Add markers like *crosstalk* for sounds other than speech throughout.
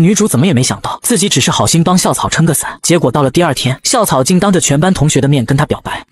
女主怎么也没想到，自己只是好心帮校草撑个伞，结果到了第二天，校草竟当着全班同学的面跟她表白。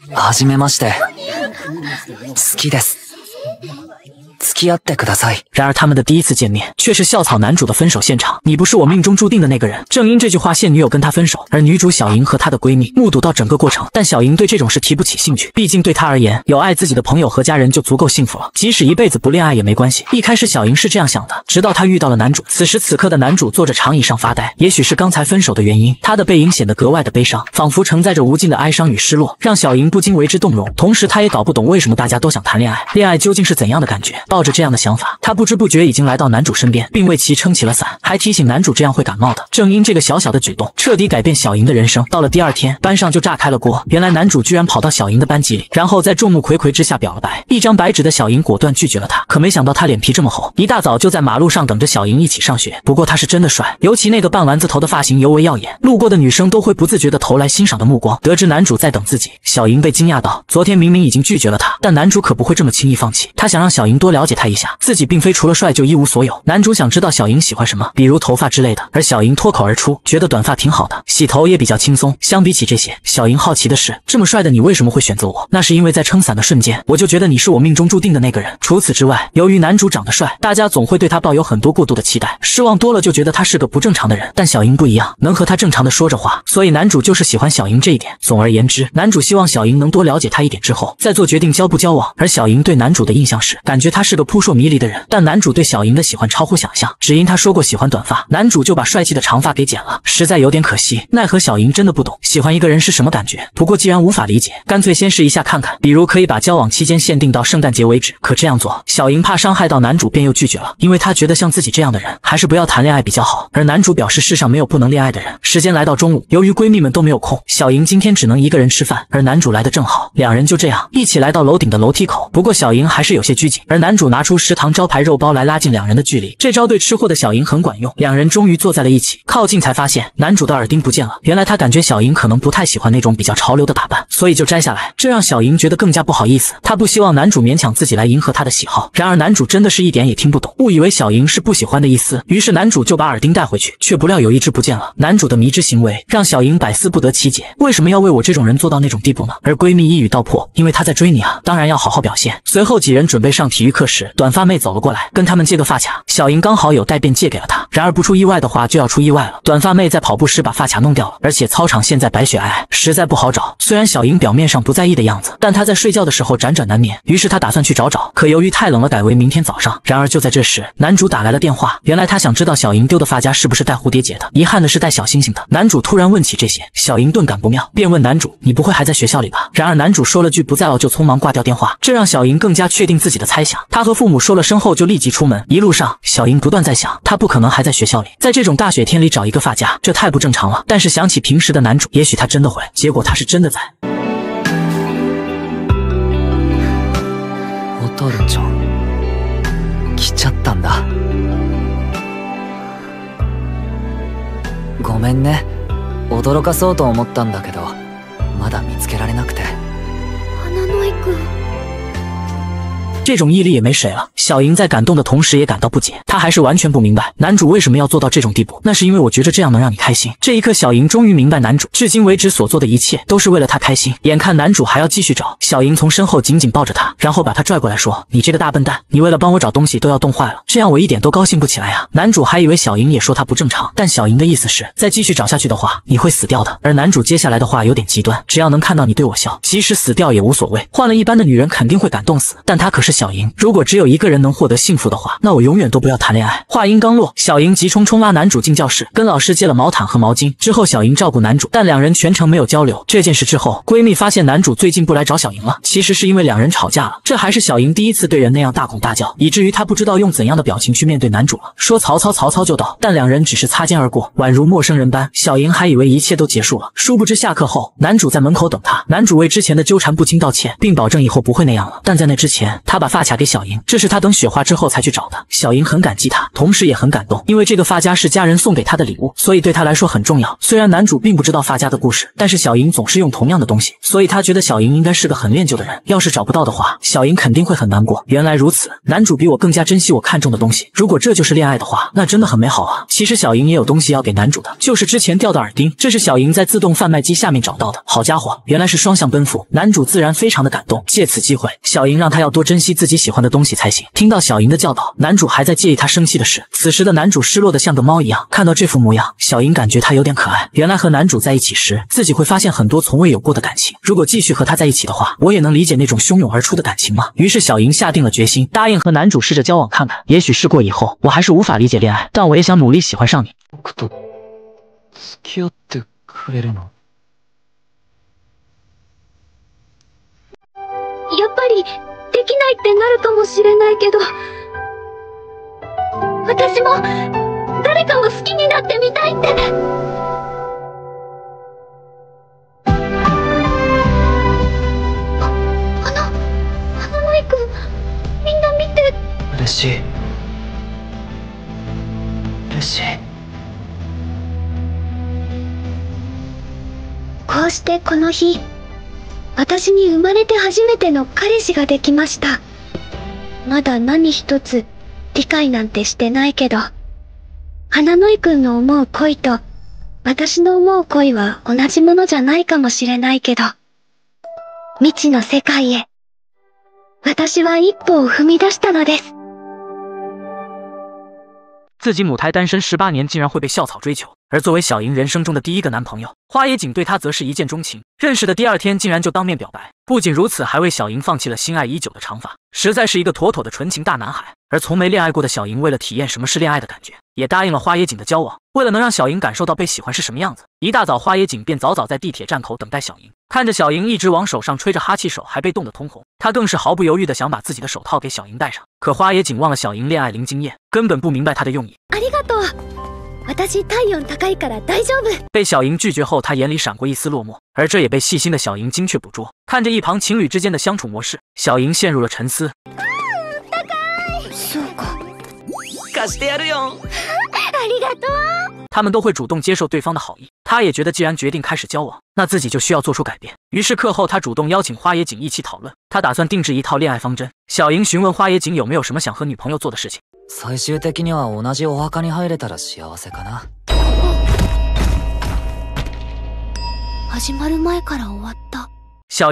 然而，他们的第一次见面却是校草男主的分手现场。你不是我命中注定的那个人。正因这句话，现女友跟他分手，而女主小莹和她的闺蜜目睹到整个过程。但小莹对这种事提不起兴趣，毕竟对她而言，有爱自己的朋友和家人就足够幸福了。即使一辈子不恋爱也没关系。一开始，小莹是这样想的，直到她遇到了男主。此时此刻的男主坐着长椅上发呆，也许是刚才分手的原因，他的背影显得格外的悲伤，仿佛承载着无尽的哀伤与失落，让小莹不禁为之动容。同时，她也搞不懂为什么大家都想谈恋爱，恋爱究竟是怎样的感觉？抱着这样的想法，他不知不觉已经来到男主身边，并为其撑起了伞，还提醒男主这样会感冒的。正因这个小小的举动，彻底改变小莹的人生。到了第二天，班上就炸开了锅。原来男主居然跑到小莹的班级里，然后在众目睽睽之下表了白。一张白纸的小莹果断拒绝了他。可没想到他脸皮这么厚，一大早就在马路上等着小莹一起上学。不过他是真的帅，尤其那个半丸子头的发型尤为耀眼，路过的女生都会不自觉地投来欣赏的目光。得知男主在等自己，小莹被惊讶到，昨天明明已经拒绝了他，但男主可不会这么轻易放弃。他想让小莹多聊。了解他一下，自己并非除了帅就一无所有。男主想知道小莹喜欢什么，比如头发之类的。而小莹脱口而出，觉得短发挺好的，洗头也比较轻松。相比起这些，小莹好奇的是，这么帅的你为什么会选择我？那是因为在撑伞的瞬间，我就觉得你是我命中注定的那个人。除此之外，由于男主长得帅，大家总会对他抱有很多过度的期待，失望多了就觉得他是个不正常的人。但小莹不一样，能和他正常的说着话，所以男主就是喜欢小莹这一点。总而言之，男主希望小莹能多了解他一点之后，再做决定交不交往。而小莹对男主的印象是，感觉他是。是个扑朔迷离的人，但男主对小莹的喜欢超乎想象，只因他说过喜欢短发，男主就把帅气的长发给剪了，实在有点可惜。奈何小莹真的不懂喜欢一个人是什么感觉，不过既然无法理解，干脆先试一下看看，比如可以把交往期间限定到圣诞节为止。可这样做，小莹怕伤害到男主，便又拒绝了，因为她觉得像自己这样的人，还是不要谈恋爱比较好。而男主表示世上没有不能恋爱的人。时间来到中午，由于闺蜜们都没有空，小莹今天只能一个人吃饭，而男主来的正好，两人就这样一起来到楼顶的楼梯口。不过小莹还是有些拘谨，而男。主。主拿出食堂招牌肉包来拉近两人的距离，这招对吃货的小莹很管用，两人终于坐在了一起。靠近才发现，男主的耳钉不见了。原来他感觉小莹可能不太喜欢那种比较潮流的打扮，所以就摘下来，这让小莹觉得更加不好意思。她不希望男主勉强自己来迎合她的喜好。然而男主真的是一点也听不懂，误以为小莹是不喜欢的意思，于是男主就把耳钉带回去，却不料有一只不见了。男主的迷之行为让小莹百思不得其解，为什么要为我这种人做到那种地步呢？而闺蜜一语道破，因为他在追你啊，当然要好好表现。随后几人准备上体育课。这时，短发妹走了过来，跟他们借个发卡。小莹刚好有带，便借给了她。然而不出意外的话，就要出意外了。短发妹在跑步时把发卡弄掉了，而且操场现在白雪皑皑，实在不好找。虽然小莹表面上不在意的样子，但她在睡觉的时候辗转难眠，于是她打算去找找。可由于太冷了，改为明天早上。然而就在这时，男主打来了电话。原来他想知道小莹丢的发夹是不是带蝴蝶结的，遗憾的是带小星星的。男主突然问起这些，小莹顿感不妙，便问男主：“你不会还在学校里吧？”然而男主说了句“不在哦”，就匆忙挂掉电话。这让小莹更加确定自己的猜想。他和父母说了声后，就立即出门。一路上，小英不断在想，他不可能还在学校里。在这种大雪天里找一个发夹，这太不正常了。但是想起平时的男主，也许他真的会。结果他是真的在。我到底叫？きちゃったんだ。ごめんね。驚かそうと思ったんだけど、まだ見つけられなくて。这种毅力也没谁了。小莹在感动的同时也感到不解，她还是完全不明白男主为什么要做到这种地步。那是因为我觉着这样能让你开心。这一刻，小莹终于明白，男主至今为止所做的一切都是为了她开心。眼看男主还要继续找，小莹从身后紧紧抱着他，然后把他拽过来说：“你这个大笨蛋，你为了帮我找东西都要冻坏了，这样我一点都高兴不起来啊！”男主还以为小莹也说他不正常，但小莹的意思是，再继续找下去的话，你会死掉的。而男主接下来的话有点极端：“只要能看到你对我笑，即使死掉也无所谓。”换了一般的女人肯定会感动死，但她可是。小莹，如果只有一个人能获得幸福的话，那我永远都不要谈恋爱。话音刚落，小莹急冲冲拉男主进教室，跟老师借了毛毯和毛巾。之后，小莹照顾男主，但两人全程没有交流。这件事之后，闺蜜发现男主最近不来找小莹了，其实是因为两人吵架了。这还是小莹第一次对人那样大吼大叫，以至于她不知道用怎样的表情去面对男主了。说曹操，曹操就到，但两人只是擦肩而过，宛如陌生人般。小莹还以为一切都结束了，殊不知下课后，男主在门口等她。男主为之前的纠缠不清道歉，并保证以后不会那样了。但在那之前，他。把发卡给小莹，这是他等雪化之后才去找的。小莹很感激他，同时也很感动，因为这个发夹是家人送给她的礼物，所以对她来说很重要。虽然男主并不知道发夹的故事，但是小莹总是用同样的东西，所以他觉得小莹应该是个很恋旧的人。要是找不到的话，小莹肯定会很难过。原来如此，男主比我更加珍惜我看中的东西。如果这就是恋爱的话，那真的很美好啊！其实小莹也有东西要给男主的，就是之前掉的耳钉，这是小莹在自动贩卖机下面找到的。好家伙，原来是双向奔赴，男主自然非常的感动。借此机会，小莹让他要多珍惜。自己喜欢的东西才行。听到小莹的教导，男主还在介意他生气的事。此时的男主失落的像个猫一样。看到这副模样，小莹感觉他有点可爱。原来和男主在一起时，自己会发现很多从未有过的感情。如果继续和他在一起的话，我也能理解那种汹涌而出的感情吗？于是小莹下定了决心，答应和男主试着交往看看。也许试过以后，我还是无法理解恋爱，但我也想努力喜欢上你。できないってなるかもしれないけど、私も、誰かを好きになってみたいって。嬉しいルしい。こうしてこの日私に生まれて初めての彼氏ができました。まだ何一つ、理解なんてしてないけど。花の井くんの思う恋と、私の思う恋は同じものじゃないかもしれないけど。未知の世界へ。私は一歩を踏み出したのです。自己母胎单身十八年，竟然会被校草追求。而作为小莹人生中的第一个男朋友，花野景对她则是一见钟情。认识的第二天竟然就当面表白，不仅如此，还为小莹放弃了心爱已久的长发，实在是一个妥妥的纯情大男孩。而从没恋爱过的小莹，为了体验什么是恋爱的感觉，也答应了花野景的交往。为了能让小莹感受到被喜欢是什么样子，一大早花野景便早早在地铁站口等待小莹。看着小莹一直往手上吹着哈气，手还被冻得通红，他更是毫不犹豫地想把自己的手套给小莹戴上。可花野景忘了小莹恋爱零经验，根本不明白他的用意。私体温高いから大丈夫。被小莹拒绝后，他眼里闪过一丝落寞，而这也被细心的小莹精确捕捉。看着一旁情侣之间的相处模式，小莹陷入了沉思。他们都会主动接受对方的好意。他也觉得既然决定开始交往，那自己就需要做出改变。于是课后，他主动邀请花野井一起讨论，他打算定制一套恋爱方针。小樱询问花野井有没有什么想和女朋友做的事情。小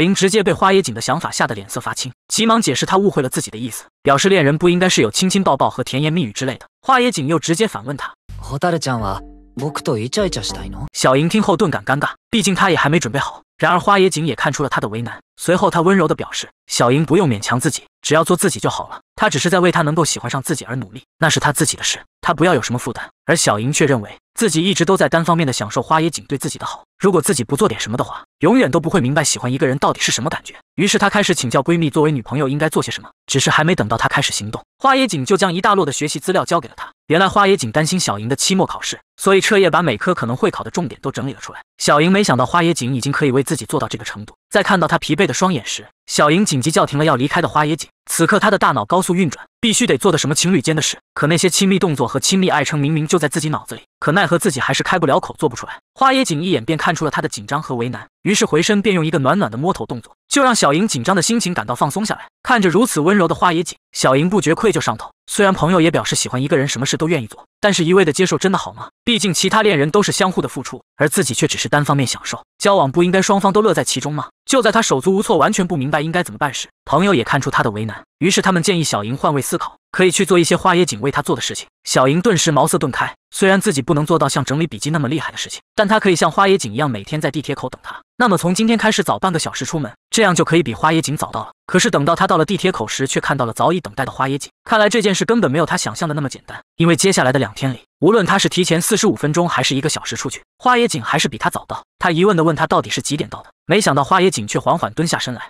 樱直接被花野井的想法吓得脸色发青，急忙解释他误会了自己的意思，表示恋人不应该是有亲亲抱抱和甜言蜜语之类的。花野井又直接反问他。ホちゃんは僕としたいの？小樱听后顿感尴尬，毕竟她也还没准备好。然而花野井也看出了她的为难，随后她温柔地表示，小樱不用勉强自己，只要做自己就好了。她只是在为她能够喜欢上自己而努力，那是她自己的事，她不要有什么负担。而小樱却认为。自己一直都在单方面的享受花野景对自己的好，如果自己不做点什么的话，永远都不会明白喜欢一个人到底是什么感觉。于是她开始请教闺蜜，作为女朋友应该做些什么。只是还没等到她开始行动，花野景就将一大摞的学习资料交给了她。原来花野景担心小莹的期末考试，所以彻夜把每科可能会考的重点都整理了出来。小莹没想到花野景已经可以为自己做到这个程度。在看到他疲惫的双眼时，小莹紧急叫停了要离开的花野井。此刻他的大脑高速运转，必须得做的什么情侣间的事。可那些亲密动作和亲密爱称，明明就在自己脑子里，可奈何自己还是开不了口，做不出来。花野井一眼便看出了他的紧张和为难，于是回身便用一个暖暖的摸头动作，就让小莹紧张的心情感到放松下来。看着如此温柔的花野井，小莹不觉愧疚上头。虽然朋友也表示喜欢一个人，什么事都愿意做，但是一味的接受真的好吗？毕竟其他恋人都是相互的付出，而自己却只是单方面享受。交往不应该双方都乐在其中吗？就在他手足无措，完全不明白应该怎么办时，朋友也看出他的为难，于是他们建议小莹换位思考。可以去做一些花野景为他做的事情。小莹顿时茅塞顿开，虽然自己不能做到像整理笔记那么厉害的事情，但他可以像花野景一样，每天在地铁口等他。那么从今天开始早半个小时出门，这样就可以比花野景早到了。可是等到他到了地铁口时，却看到了早已等待的花野景。看来这件事根本没有他想象的那么简单。因为接下来的两天里，无论他是提前四十五分钟还是一个小时出去，花野景还是比他早到。他疑问的问他到底是几点到的，没想到花野景却缓缓蹲下身来。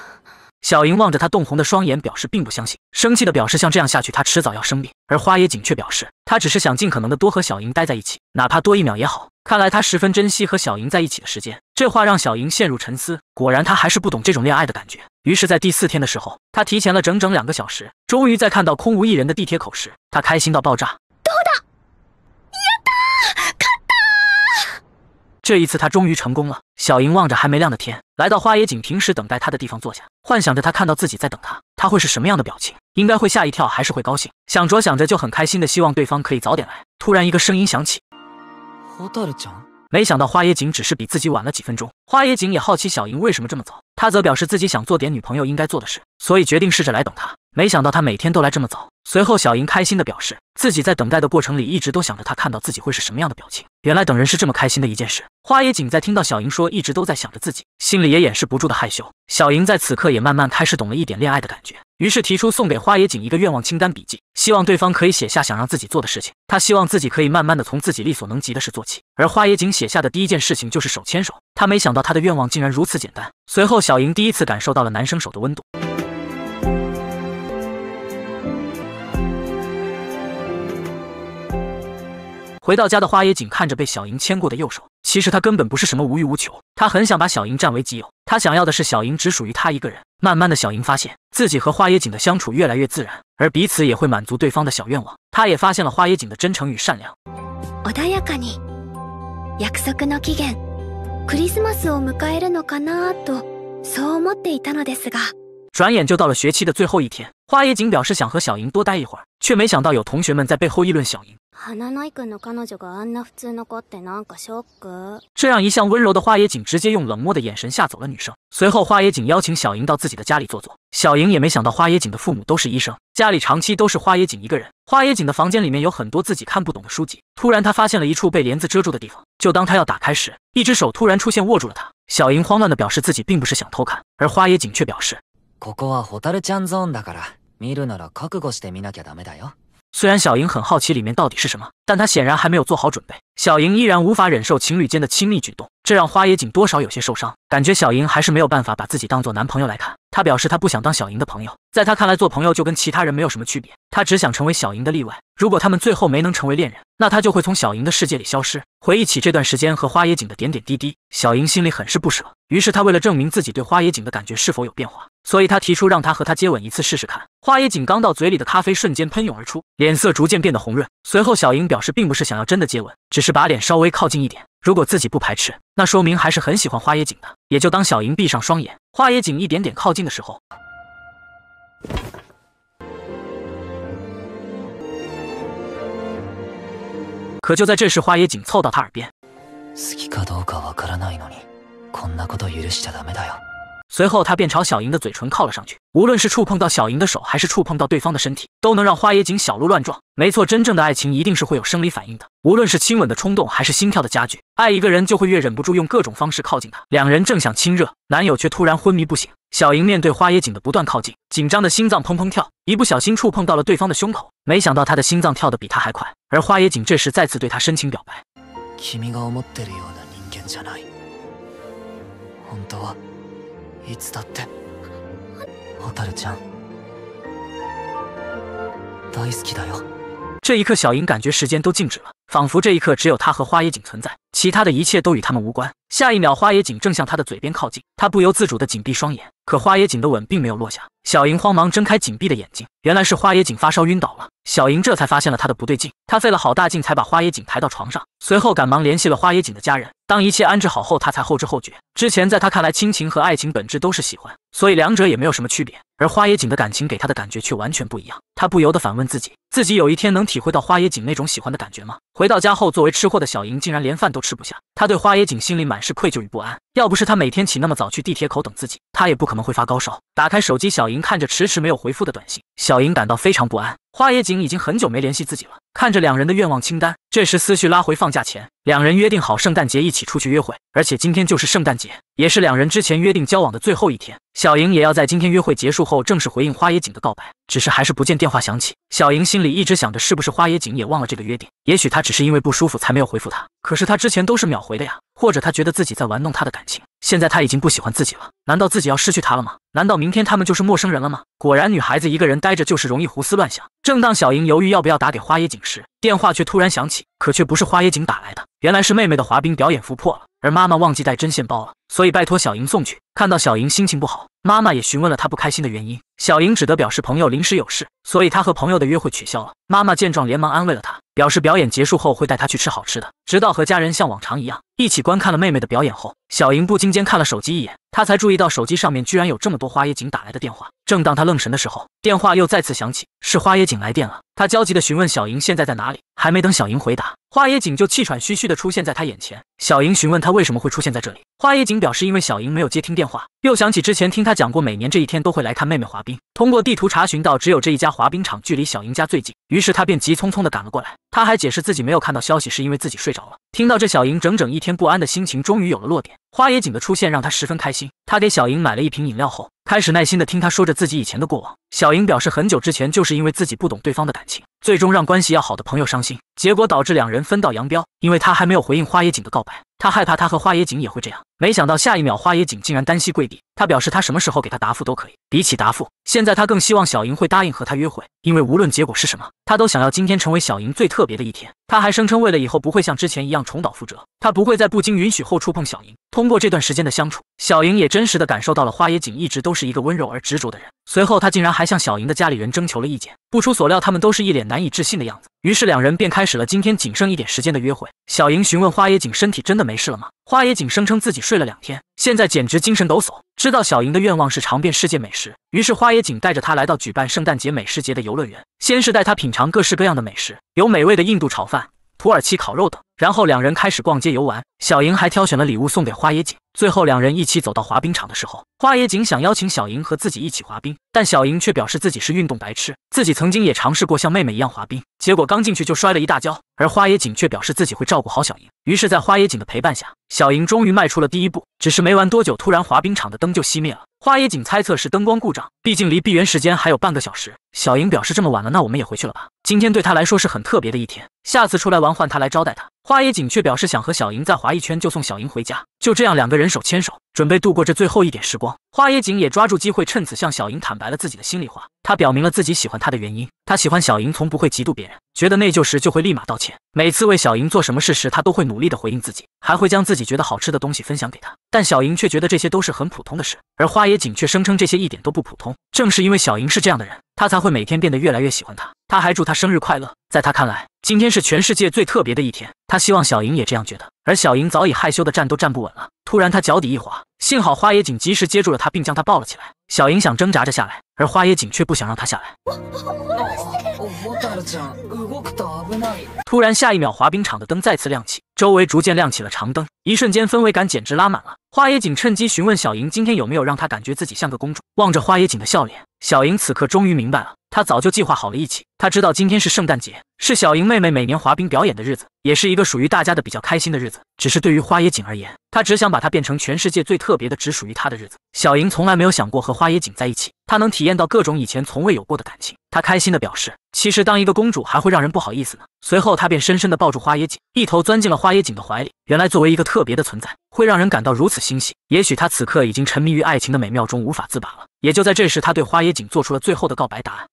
*laughs* 小莹望着他冻红的双眼，表示并不相信，生气的表示像这样下去，他迟早要生病。而花野景却表示，他只是想尽可能的多和小莹待在一起，哪怕多一秒也好。看来他十分珍惜和小莹在一起的时间。这话让小莹陷入沉思。果然，他还是不懂这种恋爱的感觉。于是，在第四天的时候，他提前了整整两个小时，终于在看到空无一人的地铁口时，他开心到爆炸。这一次，他终于成功了。小莹望着还没亮的天，来到花野景平时等待他的地方坐下，幻想着他看到自己在等他，他会是什么样的表情？应该会吓一跳，还是会高兴？想着想着就很开心的希望对方可以早点来。突然，一个声音响起：“我到了。”没想到花野景只是比自己晚了几分钟。花野景也好奇小莹为什么这么早，他则表示自己想做点女朋友应该做的事，所以决定试着来等他。没想到他每天都来这么早。随后，小莹开心的表示，自己在等待的过程里一直都想着他看到自己会是什么样的表情。原来等人是这么开心的一件事。花野景在听到小莹说一直都在想着自己，心里也掩饰不住的害羞。小莹在此刻也慢慢开始懂了一点恋爱的感觉，于是提出送给花野景一个愿望清单笔记，希望对方可以写下想让自己做的事情。他希望自己可以慢慢的从自己力所能及的事做起。而花野景写下的第一件事情就是手牵手。他没想到他的愿望竟然如此简单。随后，小莹第一次感受到了男生手的温度。回到家的花野锦看着被小樱牵过的右手，其实他根本不是什么无欲无求，他很想把小樱占为己有。他想要的是小樱只属于他一个人。慢慢的，小樱发现自己和花野锦的相处越来越自然，而彼此也会满足对方的小愿望。他也发现了花野锦的真诚与善良。转眼就到了学期的最后一天。花野景表示想和小樱多待一会儿，却没想到有同学们在背后议论小樱。这让一向温柔的花野景直接用冷漠的眼神吓走了女生。随后，花野景邀请小樱到自己的家里坐坐。小樱也没想到花野景的父母都是医生，家里长期都是花野景一个人。花野景的房间里面有很多自己看不懂的书籍。突然，他发现了一处被帘子遮住的地方。就当他要打开时，一只手突然出现握住了他。小樱慌乱的表示自己并不是想偷看，而花野景却表示。虽然小莹很好奇里面到底是什么，但她显然还没有做好准备。小莹依然无法忍受情侣间的亲密举动，这让花野井多少有些受伤，感觉小莹还是没有办法把自己当做男朋友来看。他表示他不想当小莹的朋友，在他看来做朋友就跟其他人没有什么区别，他只想成为小莹的例外。如果他们最后没能成为恋人，那他就会从小莹的世界里消失。回忆起这段时间和花野井的点点滴滴，小莹心里很是不舍。于是他为了证明自己对花野井的感觉是否有变化，所以他提出让他和他接吻一次试试看。花野井刚到嘴里的咖啡瞬间喷涌而出，脸色逐渐变得红润。随后小莹表示并不是想要真的接吻，只是把脸稍微靠近一点，如果自己不排斥。那说明还是很喜欢花野井的，也就当小莹闭上双眼，花野井一点点靠近的时候，可就在这时，花野井凑到他耳边。随后，他便朝小莹的嘴唇靠了上去。无论是触碰到小莹的手，还是触碰到对方的身体，都能让花野景小鹿乱撞。没错，真正的爱情一定是会有生理反应的。无论是亲吻的冲动，还是心跳的加剧，爱一个人就会越忍不住用各种方式靠近他。两人正想亲热，男友却突然昏迷不醒。小莹面对花野景的不断靠近，紧张的心脏砰砰跳，一不小心触碰到了对方的胸口。没想到他的心脏跳得比他还快。而花野景这时再次对他深情表白。いつだって、蛍ちゃん大好きだよ。这一刻，小樱感觉时间都静止了，仿佛这一刻只有她和花野井存在，其他的一切都与他们无关。下一秒，花野井正向他的嘴边靠近，他不由自主地紧闭双眼。可花野井的吻并没有落下，小莹慌忙睁开紧闭的眼睛，原来是花野井发烧晕倒了。小莹这才发现了他的不对劲，他费了好大劲才把花野井抬到床上，随后赶忙联系了花野井的家人。当一切安置好后，他才后知后觉，之前在他看来，亲情和爱情本质都是喜欢，所以两者也没有什么区别。而花野井的感情给他的感觉却完全不一样，他不由得反问自己，自己有一天能体会到花野井那种喜欢的感觉吗？回到家后，作为吃货的小莹竟然连饭都吃不下，他对花野井心里满。是愧疚与不安。要不是他每天起那么早去地铁口等自己，他也不可能会发高烧。打开手机，小莹看着迟迟没有回复的短信，小莹感到非常不安。花野景已经很久没联系自己了。看着两人的愿望清单，这时思绪拉回放假前，两人约定好圣诞节一起出去约会，而且今天就是圣诞节，也是两人之前约定交往的最后一天。小莹也要在今天约会结束后正式回应花野景的告白。只是还是不见电话响起，小莹心里一直想着是不是花野景也忘了这个约定？也许他只是因为不舒服才没有回复他，可是他之前都是秒回的呀。或者他觉得自己在玩弄他的感。现在他已经不喜欢自己了，难道自己要失去他了吗？难道明天他们就是陌生人了吗？果然，女孩子一个人待着就是容易胡思乱想。正当小莹犹豫要不要打给花野景时，电话却突然响起，可却不是花野景打来的，原来是妹妹的滑冰表演服破了。而妈妈忘记带针线包了，所以拜托小莹送去。看到小莹心情不好，妈妈也询问了她不开心的原因。小莹只得表示朋友临时有事，所以她和朋友的约会取消了。妈妈见状连忙安慰了她，表示表演结束后会带她去吃好吃的。直到和家人像往常一样一起观看了妹妹的表演后，小莹不禁间看了手机一眼，她才注意到手机上面居然有这么多花野井打来的电话。正当她愣神的时候，电话又再次响起，是花野井来电了。她焦急地询问小莹现在在哪里。还没等小莹回答，花野景就气喘吁吁地出现在她眼前。小莹询问他为什么会出现在这里，花野景表示因为小莹没有接听电话，又想起之前听他讲过每年这一天都会来看妹妹滑冰。通过地图查询到只有这一家滑冰场距离小莹家最近，于是他便急匆匆地赶了过来。他还解释自己没有看到消息是因为自己睡着了。听到这，小莹整整一天不安的心情终于有了落点。花野景的出现让他十分开心，他给小莹买了一瓶饮料后，开始耐心地听他说着自己以前的过往。小莹表示，很久之前就是因为自己不懂对方的感情，最终让关系要好的朋友伤心，结果导致两人分道扬镳。因为他还没有回应花野井的告白，他害怕他和花野井也会这样。没想到下一秒，花野井竟然单膝跪地，他表示他什么时候给他答复都可以。比起答复，现在他更希望小莹会答应和他约会，因为无论结果是什么，他都想要今天成为小莹最特别的一天。他还声称为了以后不会像之前一样重蹈覆辙，他不会在不经允许后触碰小莹。通过这段时间的相处，小莹也真实的感受到了花野井一直都是一个温柔而执着的人。随后，他竟然还向小莹的家里人征求了意见。不出所料，他们都是一脸难以置信的样子。于是，两人便开始了今天仅剩一点时间的约会。小莹询问花野井身体真的没事了吗？”花野井声称自己睡了两天，现在简直精神抖擞。知道小莹的愿望是尝遍世界美食，于是花野井带着她来到举办圣诞节美食节的游乐园，先是带她品尝各式各样的美食，有美味的印度炒饭。土耳其烤肉等，然后两人开始逛街游玩。小莹还挑选了礼物送给花野锦，最后两人一起走到滑冰场的时候，花野锦想邀请小莹和自己一起滑冰，但小莹却表示自己是运动白痴，自己曾经也尝试过像妹妹一样滑冰，结果刚进去就摔了一大跤。而花野锦却表示自己会照顾好小莹。于是，在花野锦的陪伴下，小莹终于迈出了第一步。只是没玩多久，突然滑冰场的灯就熄灭了。花野锦猜测是灯光故障，毕竟离闭园时间还有半个小时。小莹表示这么晚了，那我们也回去了吧。今天对他来说是很特别的一天。下次出来玩，换他来招待他。花野景却表示想和小莹再滑一圈，就送小莹回家。就这样，两个人手牵手，准备度过这最后一点时光。花野景也抓住机会，趁此向小莹坦白了自己的心里话。他表明了自己喜欢她的原因。他喜欢小莹，从不会嫉妒别人，觉得内疚时就会立马道歉。每次为小莹做什么事时，他都会努力的回应自己，还会将自己觉得好吃的东西分享给她。但小莹却觉得这些都是很普通的事，而花野景却声称这些一点都不普通。正是因为小莹是这样的人。他才会每天变得越来越喜欢他。他还祝他生日快乐。在他看来，今天是全世界最特别的一天。他希望小莹也这样觉得。而小莹早已害羞的站都站不稳了。突然，他脚底一滑，幸好花野井及时接住了他，并将他抱了起来。小莹想挣扎着下来，而花野井却不想让她下来。突然，下一秒，滑冰场的灯再次亮起，周围逐渐亮起了长灯，一瞬间氛围感简直拉满了。花野井趁机询问小莹，今天有没有让她感觉自己像个公主？望着花野井的笑脸。小莹此刻终于明白了，她早就计划好了一起。她知道今天是圣诞节，是小莹妹妹每年滑冰表演的日子，也是一个属于大家的比较开心的日子。只是对于花野井而言，她只想把它变成全世界最特别的、只属于她的日子。小莹从来没有想过和花野井在一起，她能体验到各种以前从未有过的感情。她开心的表示，其实当一个公主还会让人不好意思呢。随后，她便深深的抱住花野井，一头钻进了花野井的怀里。原来，作为一个特别的存在。会让人感到如此欣喜，也许他此刻已经沉迷于爱情的美妙中无法自拔了。也就在这时，他对花野井做出了最后的告白。答案。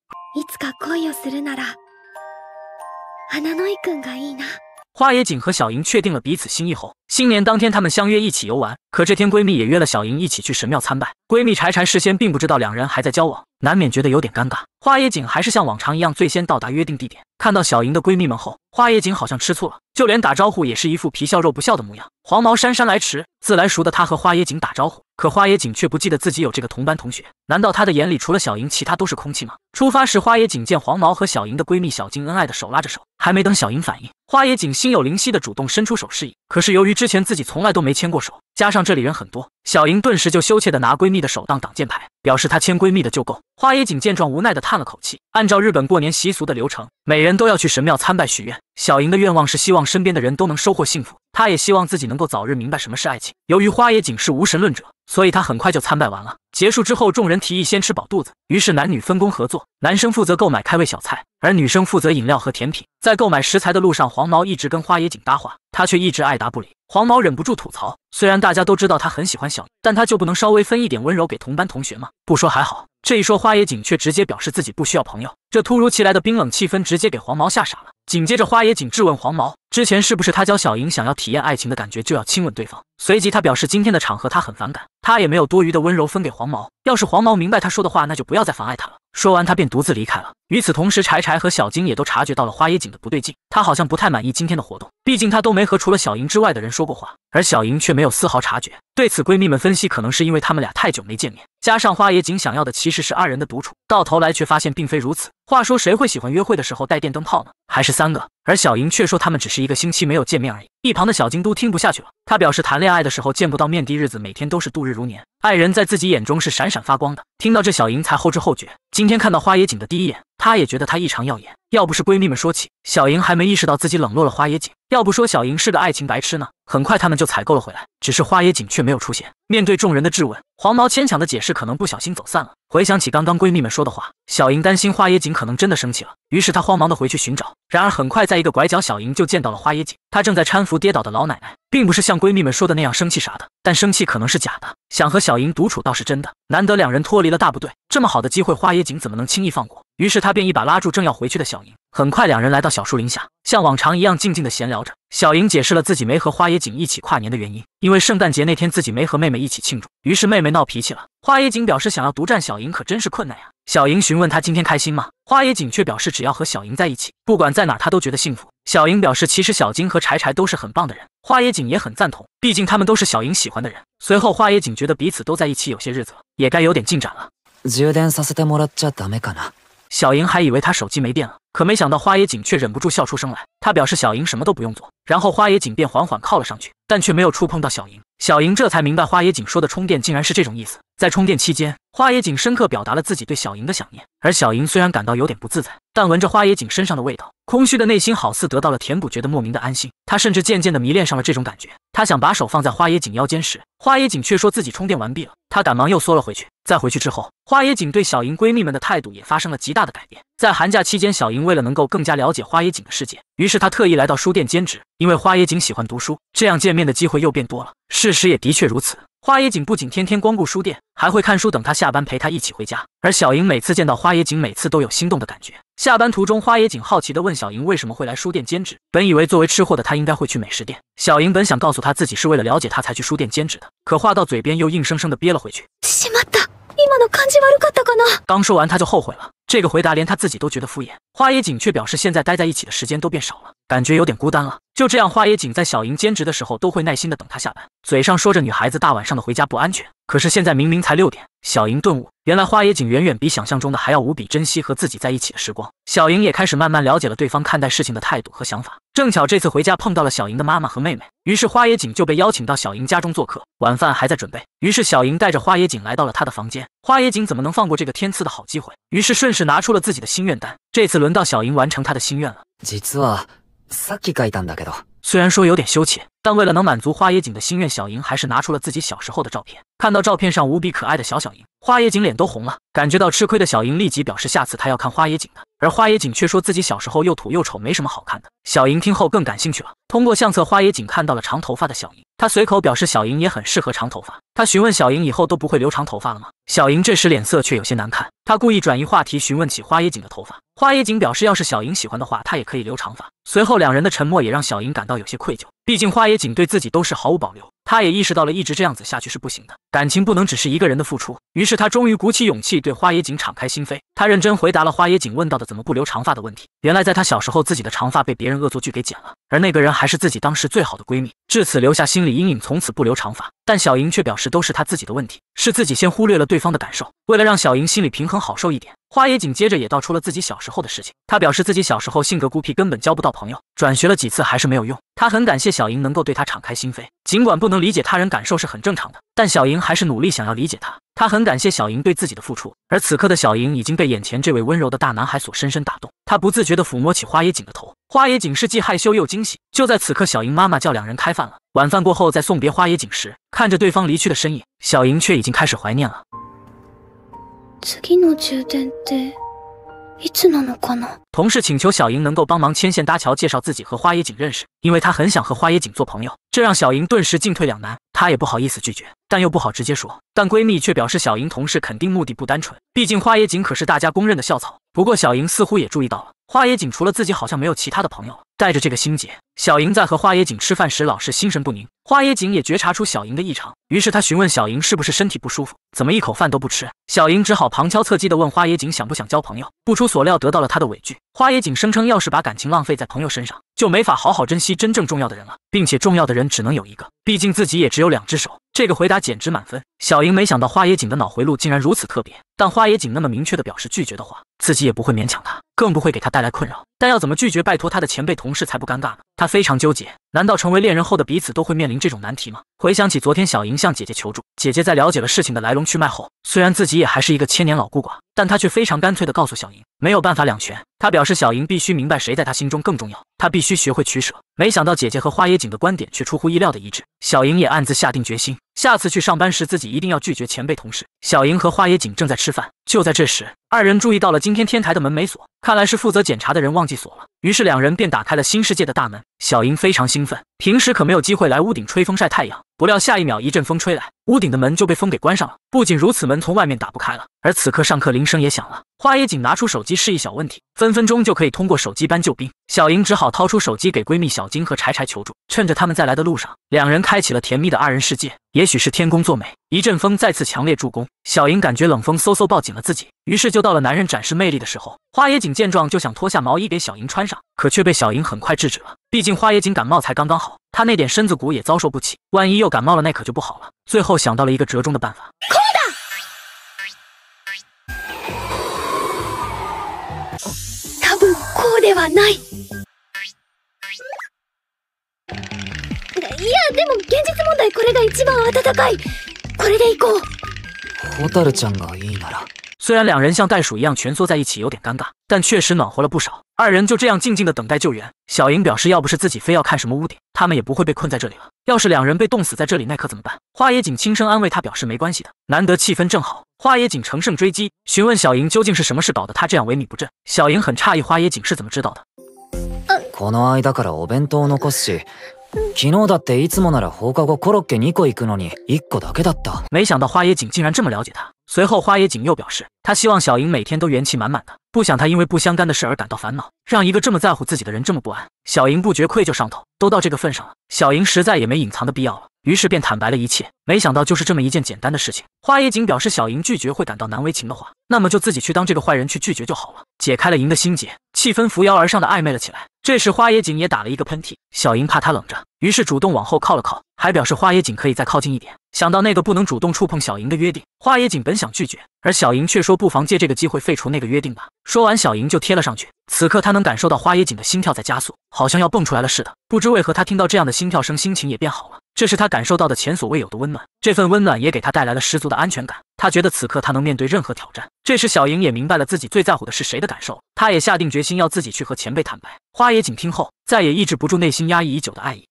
花野锦和小莹确定了彼此心意后，新年当天他们相约一起游玩。可这天闺蜜也约了小莹一起去神庙参拜。闺蜜柴柴事先并不知道两人还在交往，难免觉得有点尴尬。花野锦还是像往常一样最先到达约定地点，看到小莹的闺蜜们后，花野锦好像吃醋了，就连打招呼也是一副皮笑肉不笑的模样。黄毛姗姗来迟，自来熟的他和花野锦打招呼，可花野锦却不记得自己有这个同班同学，难道他的眼里除了小莹，其他都是空气吗？出发时，花野锦见黄毛和小莹的闺蜜小金恩爱的手拉着手，还没等小莹反应。花野景心有灵犀的主动伸出手示意，可是由于之前自己从来都没牵过手，加上这里人很多，小莹顿时就羞怯的拿闺蜜的手当挡箭牌，表示她牵闺蜜的就够。花野景见状无奈的叹了口气。按照日本过年习俗的流程，每人都要去神庙参拜许愿。小莹的愿望是希望身边的人都能收获幸福。他也希望自己能够早日明白什么是爱情。由于花野井是无神论者，所以他很快就参拜完了。结束之后，众人提议先吃饱肚子，于是男女分工合作，男生负责购买开胃小菜，而女生负责饮料和甜品。在购买食材的路上，黄毛一直跟花野井搭话，他却一直爱答不理。黄毛忍不住吐槽：“虽然大家都知道他很喜欢小，但他就不能稍微分一点温柔给同班同学吗？”不说还好，这一说，花野井却直接表示自己不需要朋友。这突如其来的冰冷气氛直接给黄毛吓傻了。紧接着，花野井质问黄毛：“之前是不是他教小莹想要体验爱情的感觉就要亲吻对方？”随即他表示今天的场合他很反感，他也没有多余的温柔分给黄毛。要是黄毛明白他说的话，那就不要再妨碍他了。说完，他便独自离开了。与此同时，柴柴和小金也都察觉到了花野井的不对劲，他好像不太满意今天的活动，毕竟他都没和除了小莹之外的人说过话。而小莹却没有丝毫察觉。对此，闺蜜们分析，可能是因为他们俩太久没见面。加上花野景想要的其实是二人的独处，到头来却发现并非如此。话说谁会喜欢约会的时候带电灯泡呢？还是三个？而小莹却说他们只是一个星期没有见面而已。一旁的小京都听不下去了，他表示谈恋爱的时候见不到面的日子，每天都是度日如年。爱人在自己眼中是闪闪发光的。听到这，小莹才后知后觉，今天看到花野井的第一眼。她也觉得她异常耀眼，要不是闺蜜们说起，小莹还没意识到自己冷落了花野锦，要不说小莹是个爱情白痴呢？很快他们就采购了回来，只是花野锦却没有出现。面对众人的质问，黄毛牵强的解释可能不小心走散了。回想起刚刚闺蜜们说的话，小莹担心花野井可能真的生气了，于是她慌忙地回去寻找。然而很快，在一个拐角，小莹就见到了花野井，她正在搀扶跌倒的老奶奶，并不是像闺蜜们说的那样生气啥的。但生气可能是假的，想和小莹独处倒是真的。难得两人脱离了大部队，这么好的机会，花野井怎么能轻易放过？于是她便一把拉住正要回去的小莹。很快，两人来到小树林下，像往常一样静静的闲聊着。小莹解释了自己没和花野井一起跨年的原因，因为圣诞节那天自己没和妹妹一起庆祝，于是妹妹闹脾气了。花野井表示想要独占小樱可真是困难呀。小樱询问他今天开心吗？花野井却表示只要和小樱在一起，不管在哪他都觉得幸福。小樱表示其实小金和柴柴都是很棒的人，花野井也很赞同，毕竟他们都是小樱喜欢的人。随后花野井觉得彼此都在一起有些日子，了，也该有点进展了。小莹还以为他手机没电了，可没想到花野井却忍不住笑出声来。他表示小莹什么都不用做，然后花野井便缓缓靠了上去，但却没有触碰到小莹。小莹这才明白花野井说的充电竟然是这种意思。在充电期间，花野井深刻表达了自己对小莹的想念，而小莹虽然感到有点不自在。但闻着花野井身上的味道，空虚的内心好似得到了填补，觉得莫名的安心。他甚至渐渐的迷恋上了这种感觉。他想把手放在花野井腰间时，花野井却说自己充电完毕了。他赶忙又缩了回去。再回去之后，花野井对小莹闺蜜们的态度也发生了极大的改变。在寒假期间，小莹为了能够更加了解花野井的世界，于是她特意来到书店兼职，因为花野井喜欢读书，这样见面的机会又变多了。事实也的确如此，花野井不仅天天光顾书店，还会看书，等他下班陪他一起回家。而小莹每次见到花野井，每次都有心动的感觉。下班途中，花野井好奇地问小莹为什么会来书店兼职。本以为作为吃货的他应该会去美食店，小莹本想告诉他自己是为了了解他才去书店兼职的，可话到嘴边又硬生生地憋了回去。刚说完，他就后悔了。这个回答连他自己都觉得敷衍，花野井却表示现在待在一起的时间都变少了，感觉有点孤单了。就这样，花野井在小莹兼职的时候都会耐心的等她下班，嘴上说着女孩子大晚上的回家不安全，可是现在明明才六点。小莹顿悟，原来花野井远远比想象中的还要无比珍惜和自己在一起的时光。小莹也开始慢慢了解了对方看待事情的态度和想法。正巧这次回家碰到了小莹的妈妈和妹妹，于是花野井就被邀请到小莹家中做客。晚饭还在准备，于是小莹带着花野井来到了他的房间。花野井怎么能放过这个天赐的好机会？于是顺。是拿出了自己的心愿单。这次轮到小樱完成她的心愿了。実は虽然说有点羞怯，但为了能满足花野井的心愿，小樱还是拿出了自己小时候的照片。看到照片上无比可爱的小小樱，花野井脸都红了。感觉到吃亏的小樱立即表示，下次她要看花野井的。而花野井却说自己小时候又土又丑，没什么好看的。小樱听后更感兴趣了。通过相册，花野井看到了长头发的小樱。他随口表示小莹也很适合长头发，他询问小莹以后都不会留长头发了吗？小莹这时脸色却有些难看，他故意转移话题询问起花野井的头发。花野井表示要是小莹喜欢的话，他也可以留长发。随后两人的沉默也让小莹感到有些愧疚，毕竟花野井对自己都是毫无保留。他也意识到了，一直这样子下去是不行的，感情不能只是一个人的付出。于是他终于鼓起勇气，对花野井敞开心扉。他认真回答了花野井问到的怎么不留长发的问题。原来在他小时候，自己的长发被别人恶作剧给剪了，而那个人还是自己当时最好的闺蜜。至此留下心理阴影，从此不留长发。但小莹却表示都是他自己的问题，是自己先忽略了对方的感受。为了让小莹心里平衡好受一点。花野紧接着也道出了自己小时候的事情，他表示自己小时候性格孤僻，根本交不到朋友，转学了几次还是没有用。他很感谢小莹能够对他敞开心扉，尽管不能理解他人感受是很正常的，但小莹还是努力想要理解他。他很感谢小莹对自己的付出，而此刻的小莹已经被眼前这位温柔的大男孩所深深打动，他不自觉地抚摸起花野景的头。花野景是既害羞又惊喜。就在此刻，小莹妈妈叫两人开饭了。晚饭过后，在送别花野景时，看着对方离去的身影，小莹却已经开始怀念了。同事请求小莹能够帮忙牵线搭桥，介绍自己和花野井认识，因为他很想和花野井做朋友。这让小莹顿时进退两难，她也不好意思拒绝，但又不好直接说。但闺蜜却表示，小莹同事肯定目的不单纯，毕竟花野井可是大家公认的校草。不过小莹似乎也注意到了，花野井除了自己好像没有其他的朋友了。带着这个心结，小莹在和花野井吃饭时老是心神不宁。花野井也觉察出小莹的异常，于是他询问小莹是不是身体不舒服，怎么一口饭都不吃。小莹只好旁敲侧击地问花野井想不想交朋友。不出所料，得到了他的委屈。花野井声称，要是把感情浪费在朋友身上，就没法好好珍惜真正重要的人了，并且重要的人只能有一个，毕竟自己也只有两只手。这个回答简直满分。小莹没想到花野井的脑回路竟然如此特别，但花野井那么明确地表示拒绝的话。自己也不会勉强他，更不会给他带来困扰。但要怎么拒绝？拜托他的前辈同事才不尴尬呢？他非常纠结。难道成为恋人后的彼此都会面临这种难题吗？回想起昨天小莹向姐姐求助，姐姐在了解了事情的来龙去脉后，虽然自己也还是一个千年老孤寡，但她却非常干脆地告诉小莹，没有办法两全。她表示小莹必须明白谁在她心中更重要，她必须学会取舍。没想到姐姐和花野井的观点却出乎意料的一致。小莹也暗自下定决心。下次去上班时，自己一定要拒绝前辈同事。小莹和花野景正在吃饭，就在这时，二人注意到了今天天台的门没锁，看来是负责检查的人忘记锁了。于是两人便打开了新世界的大门，小樱非常兴奋，平时可没有机会来屋顶吹风晒太阳。不料下一秒一阵风吹来，屋顶的门就被风给关上了。不仅如此，门从外面打不开了。而此刻上课铃声也响了，花野井拿出手机示意小问题，分分钟就可以通过手机搬救兵。小樱只好掏出手机给闺蜜小金和柴柴求助，趁着他们在来的路上，两人开启了甜蜜的二人世界。也许是天公作美。一阵风再次强烈助攻，小樱感觉冷风嗖嗖抱紧了自己，于是就到了男人展示魅力的时候。花野井见状就想脱下毛衣给小樱穿上，可却被小樱很快制止了。毕竟花野井感冒才刚刚好，他那点身子骨也遭受不起，万一又感冒了那可就不好了。最后想到了一个折中的办法。虽然两人像袋鼠一样蜷缩在一起，有点尴尬，但确实暖和了不少。二人就这样静静的等待救援。小樱表示，要不是自己非要看什么屋顶，他们也不会被困在这里了。要是两人被冻死在这里，那可怎么办？花野井轻声安慰他，表示没关系的。难得气氛正好，花野井乘胜追击，询问小樱究竟是什么事搞得他这样萎靡不振。小樱很诧异花野井是怎么知道的。昨天だっていつもなら放課後コロッケ2個行くのに1個だけだった。没想到花野景竟然这么了解他。随后花野景又表示，他希望小樱每天都元气满满的，不想他因为不相干的事而感到烦恼，让一个这么在乎自己的人这么不安。小樱不觉愧疚上头，都到这个份上了，小樱实在也没隐藏的必要了，于是便坦白了一切。没想到就是这么一件简单的事情，花野景表示小樱拒绝会感到难为情的话，那么就自己去当这个坏人去拒绝就好了，解开了莹的心结，气氛扶摇而上的暧昧了起来。这时，花野锦也打了一个喷嚏，小樱怕他冷着，于是主动往后靠了靠，还表示花野锦可以再靠近一点。想到那个不能主动触碰小樱的约定，花野锦本想拒绝，而小樱却说不妨借这个机会废除那个约定吧。说完，小樱就贴了上去。此刻，他能感受到花野锦的心跳在加速，好像要蹦出来了似的。不知为何，他听到这样的心跳声，心情也变好了。这是他感受到的前所未有的温暖，这份温暖也给他带来了十足的安全感。他觉得此刻他能面对任何挑战。这时，小莹也明白了自己最在乎的是谁的感受，他也下定决心要自己去和前辈坦白。花野景听后，再也抑制不住内心压抑已久的爱意。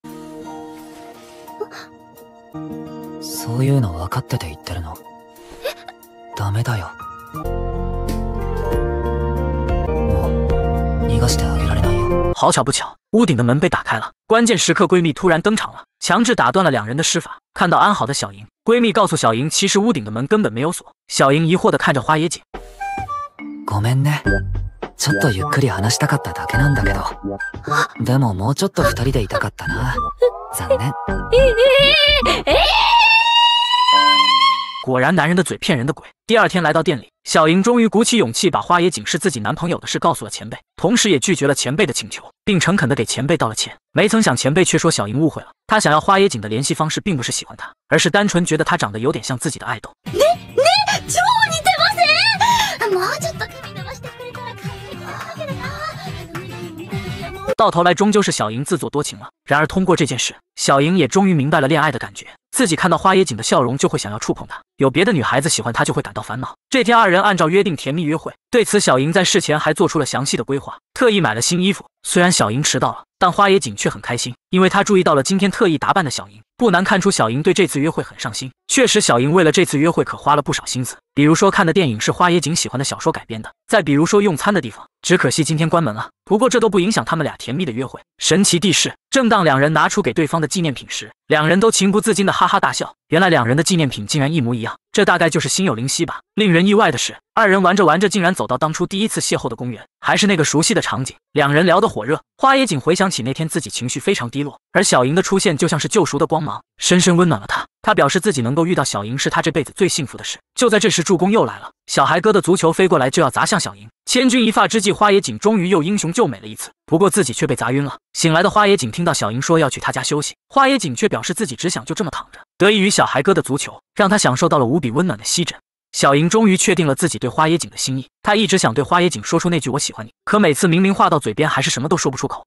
好巧不巧，屋顶的门被打开了。关键时刻，闺蜜突然登场了，强制打断了两人的施法。看到安好的小莹，闺蜜告诉小莹，其实屋顶的门根本没有锁。小莹疑惑地看着花野井。果然，男人的嘴骗人的鬼。第二天来到店里，小莹终于鼓起勇气，把花野井是自己男朋友的事告诉了前辈，同时也拒绝了前辈的请求，并诚恳地给前辈道了歉。没曾想，前辈却说小莹误会了，他想要花野井的联系方式，并不是喜欢他，而是单纯觉得他长得有点像自己的爱豆。到头来终究是小莹自作多情了。然而通过这件事，小莹也终于明白了恋爱的感觉。自己看到花野井的笑容就会想要触碰他，有别的女孩子喜欢他就会感到烦恼。这天二人按照约定甜蜜约会，对此小莹在事前还做出了详细的规划。特意买了新衣服，虽然小莹迟到了，但花野景却很开心，因为他注意到了今天特意打扮的小莹。不难看出，小莹对这次约会很上心。确实，小莹为了这次约会可花了不少心思，比如说看的电影是花野景喜欢的小说改编的，再比如说用餐的地方，只可惜今天关门了。不过这都不影响他们俩甜蜜的约会。神奇地是，正当两人拿出给对方的纪念品时，两人都情不自禁的哈哈大笑，原来两人的纪念品竟然一模一样，这大概就是心有灵犀吧。令人意外的是，二人玩着玩着竟然走到当初第一次邂逅的公园，还是那个熟悉的场景，两人聊得火热。花野景回想起那天自己情绪非常低落，而小莹的出现就像是救赎的光芒，深深温暖了他。他表示自己能够遇到小莹是他这辈子最幸福的事。就在这时，助攻又来了，小孩哥的足球飞过来就要砸向小莹，千钧一发之际，花野锦终于又英雄救美了一次，不过自己却被砸晕了。醒来的花野锦听到小樱说要去他家休息，花野锦却表示自己只想就这么躺着。得益于小孩哥的足球，让他享受到了无比温暖的吸枕。小樱终于确定了自己对花野锦的心意，他一直想对花野锦说出那句我喜欢你，可每次明明话到嘴边，还是什么都说不出口。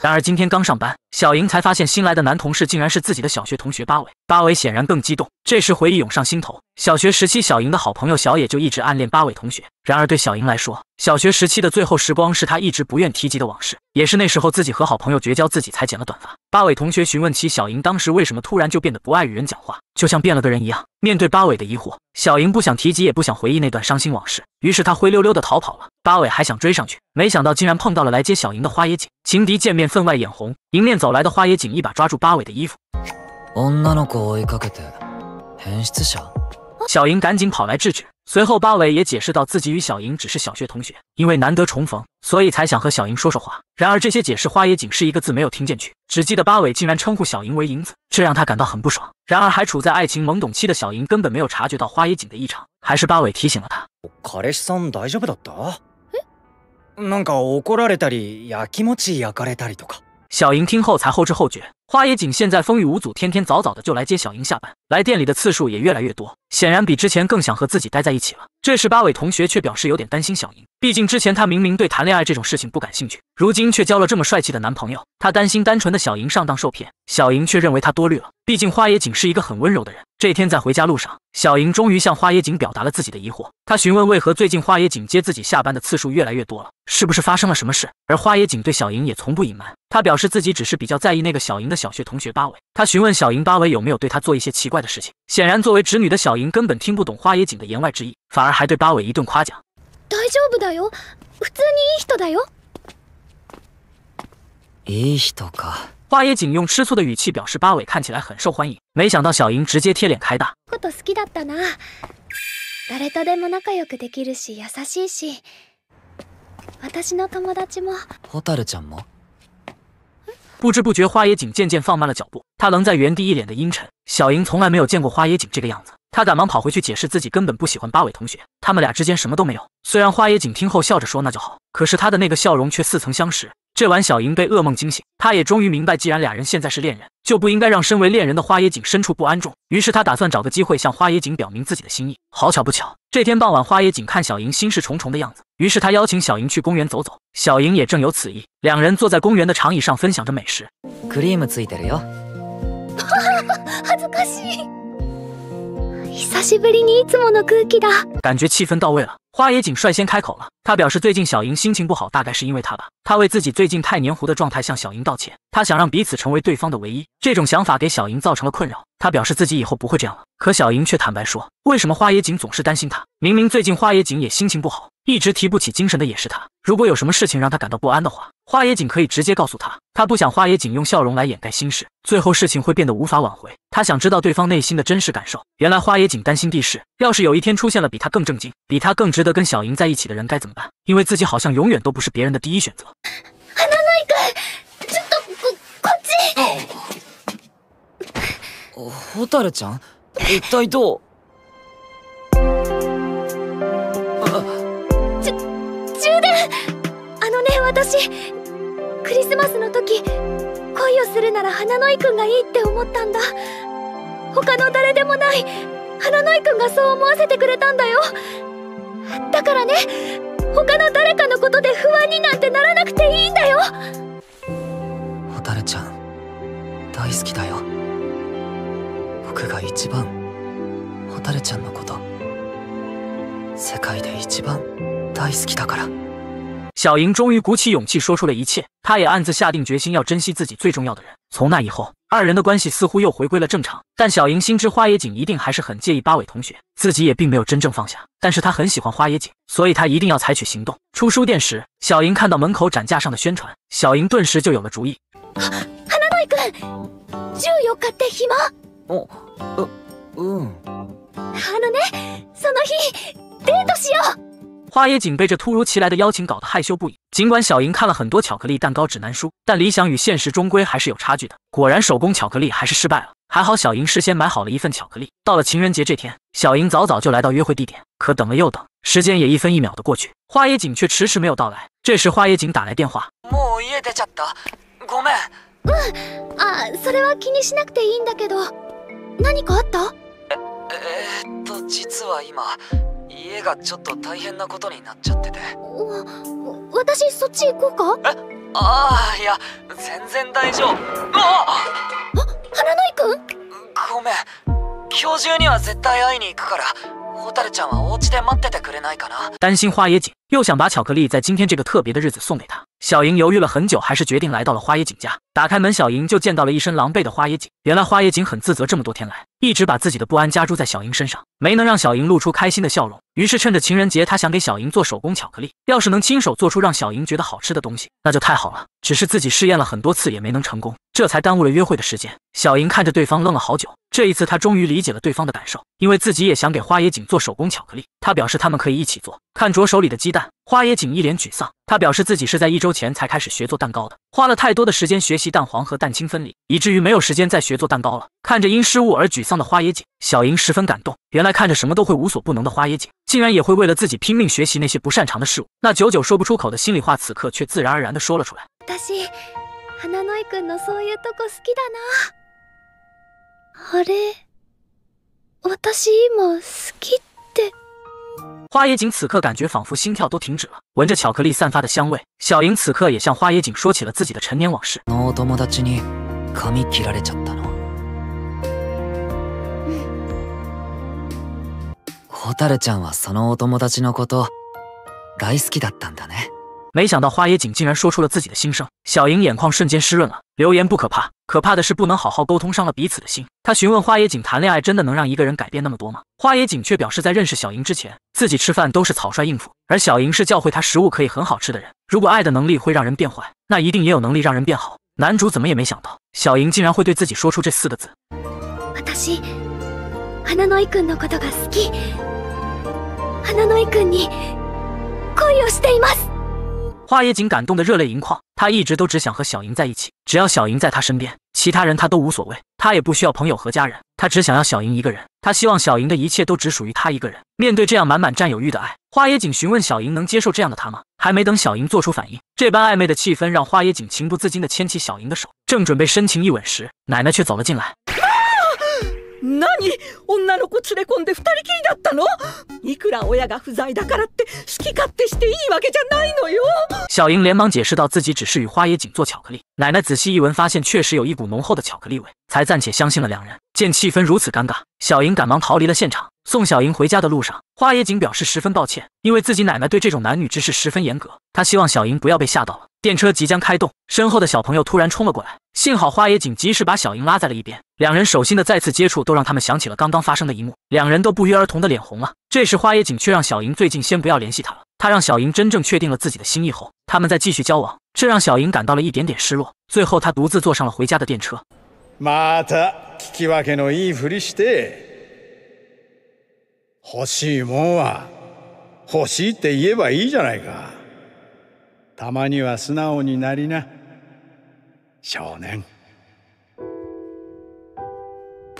然而今天刚上班，小莹才发现新来的男同事竟然是自己的小学同学八尾。八尾显然更激动，这时回忆涌上心头。小学时期，小莹的好朋友小野就一直暗恋八尾同学，然而对小莹来说。小学时期的最后时光是他一直不愿提及的往事，也是那时候自己和好朋友绝交，自己才剪了短发。八尾同学询问起小莹当时为什么突然就变得不爱与人讲话，就像变了个人一样。面对八尾的疑惑，小莹不想提及，也不想回忆那段伤心往事，于是他灰溜溜的逃跑了。八尾还想追上去，没想到竟然碰到了来接小莹的花野井。情敌见面，分外眼红。迎面走来的花野井一把抓住八尾的衣服。小莹赶紧跑来制止，随后八尾也解释到，自己与小莹只是小学同学，因为难得重逢，所以才想和小莹说说话。然而这些解释，花野景是一个字没有听进去，只记得八尾竟然称呼小莹为“莹子”，这让他感到很不爽。然而还处在爱情懵懂期的小莹根本没有察觉到花野景的异常，还是八尾提醒了他。*laughs* 小莹听后才后知后觉。花野井现在风雨无阻，天天早早的就来接小樱下班，来店里的次数也越来越多，显然比之前更想和自己待在一起了。这时，八尾同学却表示有点担心小樱，毕竟之前他明明对谈恋爱这种事情不感兴趣，如今却交了这么帅气的男朋友，他担心单纯的小樱上当受骗。小樱却认为他多虑了，毕竟花野井是一个很温柔的人。这天在回家路上，小樱终于向花野井表达了自己的疑惑，她询问为何最近花野井接自己下班的次数越来越多了，是不是发生了什么事？而花野井对小樱也从不隐瞒，他表示自己只是比较在意那个小樱的小学同学八尾，他询问小樱八尾有没有对他做一些奇怪的事情。显然，作为侄女的小樱根本听不懂花野井的言外之意。反而还对八尾一顿夸奖。大丈夫だよ、普通にいい人だよ。いい人か。花野景用吃醋的语气表示八尾看起来很受欢迎。没想到小樱直接贴脸开大。こと好きだったな。誰とでも仲良くできるし、優しいし。私の友達も。ホタルちゃんも。不知不觉，花野景渐渐放慢了脚步。他愣在原地，一脸的阴沉。小樱从来没有见过花野景这个样子。他赶忙跑回去解释自己根本不喜欢八尾同学，他们俩之间什么都没有。虽然花野景听后笑着说那就好，可是他的那个笑容却似曾相识。这晚，小莹被噩梦惊醒，他也终于明白，既然俩人现在是恋人，就不应该让身为恋人的花野景身处不安中。于是他打算找个机会向花野景表明自己的心意。好巧不巧，这天傍晚，花野景看小莹心事重重的样子，于是他邀请小莹去公园走走。小莹也正有此意，两人坐在公园的长椅上分享着美食。感觉气氛到位了，花野锦率先开口了。他表示最近小樱心情不好，大概是因为他吧。他为自己最近太黏糊的状态向小樱道歉。他想让彼此成为对方的唯一，这种想法给小樱造成了困扰。他表示自己以后不会这样了。可小樱却坦白说，为什么花野锦总是担心他？明明最近花野锦也心情不好，一直提不起精神的也是他。如果有什么事情让他感到不安的话。花野景可以直接告诉他，他不想花野景用笑容来掩盖心事，最后事情会变得无法挽回。他想知道对方内心的真实感受。原来花野景担心地势，要是有一天出现了比他更正经、比他更值得跟小莹在一起的人，该怎么办？因为自己好像永远都不是别人的第一选择。哦。ホタルちゃん、一体どう？あ、じ、中あのね、私。クリスマスの時恋をするなら花の井くんがいいって思ったんだ他の誰でもない花の井くんがそう思わせてくれたんだよだからね他の誰かのことで不安になんてならなくていいんだよ蛍ちゃん大好きだよ僕が一番蛍ちゃんのこと世界で一番大好きだから。小莹终于鼓起勇气说出了一切，她也暗自下定决心要珍惜自己最重要的人。从那以后，二人的关系似乎又回归了正常。但小莹心知花野井一定还是很介意八尾同学，自己也并没有真正放下。但是她很喜欢花野井，所以她一定要采取行动。出书店时，小莹看到门口展架上的宣传，小莹顿时就有了主意。花野君，终于有空了。嗯嗯嗯。花野，那，その日、デートしよう。花野井被这突如其来的邀请搞得害羞不已。尽管小莹看了很多巧克力蛋糕指南书，但理想与现实终归还是有差距的。果然，手工巧克力还是失败了。还好小莹事先买好了一份巧克力。到了情人节这天，小莹早早就来到约会地点，可等了又等，时间也一分一秒的过去，花野井却迟迟没有到来。这时，花野井打来电话。家がちょっと大変なことになっちゃっててわ私そっち行こうかえああいや全然大丈夫あ花の井くんごめん今日中には絶対会いに行くから蛍ちゃんはお家で待っててくれないかな担心花野井又想把巧克力在今天这个特别的日子送给他小莹犹豫了很久还是决定来到了花野井家打开门，小莹就见到了一身狼狈的花野井。原来花野井很自责，这么多天来一直把自己的不安加诸在小莹身上，没能让小莹露出开心的笑容。于是趁着情人节，他想给小莹做手工巧克力。要是能亲手做出让小莹觉得好吃的东西，那就太好了。只是自己试验了很多次也没能成功，这才耽误了约会的时间。小莹看着对方愣了好久。这一次，她终于理解了对方的感受，因为自己也想给花野井做手工巧克力。他表示他们可以一起做。看着手里的鸡蛋，花野井一脸沮丧。他表示自己是在一周前才开始学做蛋糕的，花了太多的时间学习。蛋黄和蛋清分离，以至于没有时间再学做蛋糕了。看着因失误而沮丧的花野井，小樱十分感动。原来看着什么都会无所不能的花野井，竟然也会为了自己拼命学习那些不擅长的事物。那久久说不出口的心里话，此刻却自然而然的说了出来。花野景此刻感觉仿佛心跳都停止了，闻着巧克力散发的香味，小樱此刻也向花野景说起了自己的陈年往事。没想到花野井竟然说出了自己的心声，小莹眼眶瞬间湿润了。留言不可怕，可怕的是不能好好沟通，伤了彼此的心。他询问花野井，谈恋爱真的能让一个人改变那么多吗？花野井却表示，在认识小莹之前，自己吃饭都是草率应付，而小莹是教会他食物可以很好吃的人。如果爱的能力会让人变坏，那一定也有能力让人变好。男主怎么也没想到，小莹竟然会对自己说出这四个字。花野景感动得热泪盈眶，他一直都只想和小莹在一起，只要小莹在他身边，其他人他都无所谓，他也不需要朋友和家人，他只想要小莹一个人，他希望小莹的一切都只属于他一个人。面对这样满满占有欲的爱，花野景询问小莹能接受这样的他吗？还没等小莹做出反应，这般暧昧的气氛让花野景情不自禁地牵起小莹的手，正准备深情一吻时，奶奶却走了进来。何女の子連れ込んで二人きりだったの？いくら親が不在だからって好き勝手していいわけじゃないのよ！”小英连忙解释道：“自己只是与花野堇做巧克力。”奶奶仔细一闻，发现确实有一股浓厚的巧克力味，才暂且相信了两人。见气氛如此尴尬，小樱赶忙逃离了现场。送小莹回家的路上，花野井表示十分抱歉，因为自己奶奶对这种男女之事十分严格。他希望小莹不要被吓到了。电车即将开动，身后的小朋友突然冲了过来，幸好花野井及时把小莹拉在了一边。两人手心的再次接触，都让他们想起了刚刚发生的一幕，两人都不约而同的脸红了。这时，花野井却让小莹最近先不要联系他了。他让小莹真正确定了自己的心意后，他们再继续交往。这让小莹感到了一点点失落。最后，他独自坐上了回家的电车。欲しいもんは欲しいって言えばいいじゃないかたまには素直になりな少年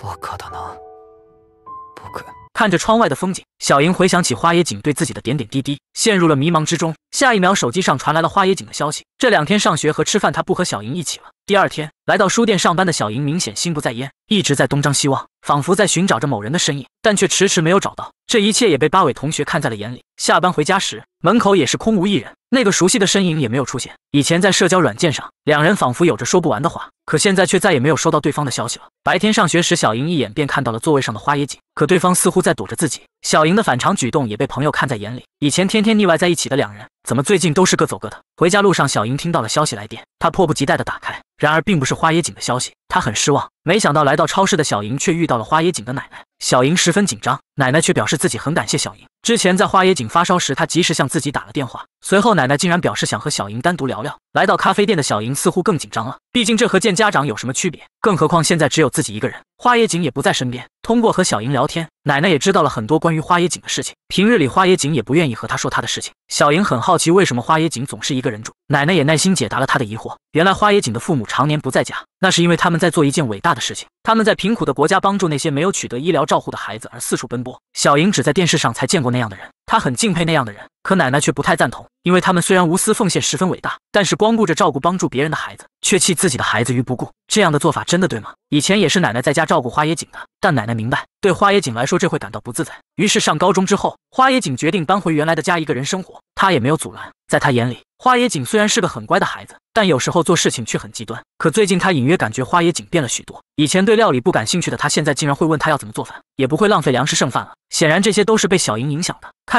バカだな僕看着窗外的风景，小莹回想起花野景对自己的点点滴滴，陷入了迷茫之中。下一秒，手机上传来了花野景的消息：这两天上学和吃饭，他不和小莹一起了。第二天来到书店上班的小莹明显心不在焉，一直在东张西望，仿佛在寻找着某人的身影，但却迟迟没有找到。这一切也被八尾同学看在了眼里。下班回家时，门口也是空无一人，那个熟悉的身影也没有出现。以前在社交软件上，两人仿佛有着说不完的话。可现在却再也没有收到对方的消息了。白天上学时，小莹一眼便看到了座位上的花野井，可对方似乎在躲着自己。小莹的反常举动也被朋友看在眼里。以前天天腻歪在一起的两人，怎么最近都是各走各的？回家路上，小莹听到了消息来电，她迫不及待地打开，然而并不是花野井的消息，她很失望。没想到来到超市的小莹却遇到了花野井的奶奶，小莹十分紧张。奶奶却表示自己很感谢小莹，之前在花野井发烧时，她及时向自己打了电话。随后，奶奶竟然表示想和小莹单独聊聊。来到咖啡店的小莹似乎更紧张了，毕竟这和见家长有什么区别？更何况现在只有自己一个人，花野井也不在身边。通过和小莹聊天，奶奶也知道了很多关于花野井的事情。平日里，花野井也不愿意和她说她的事情。小莹很好奇为什么花野井总是一个人住，奶奶也耐心解答了她的疑惑。原来花野井的父母常年不在家，那是因为他们在做一件伟大的事情，他们在贫苦的国家帮助那些没有取得医疗照护的孩子，而四处奔波。小莹只在电视上才见过那样的人。他很敬佩那样的人，可奶奶却不太赞同，因为他们虽然无私奉献，十分伟大，但是光顾着照顾帮助别人的孩子，却弃自己的孩子于不顾，这样的做法真的对吗？以前也是奶奶在家照顾花野井的，但奶奶明白，对花野井来说这会感到不自在。于是上高中之后，花野井决定搬回原来的家，一个人生活。他也没有阻拦，在他眼里，花野井虽然是个很乖的孩子，但有时候做事情却很极端。可最近他隐约感觉花野井变了许多，以前对料理不感兴趣的他，现在竟然会问他要怎么做饭，也不会浪费粮食剩饭了。显然这些都是被小莹影响的。看。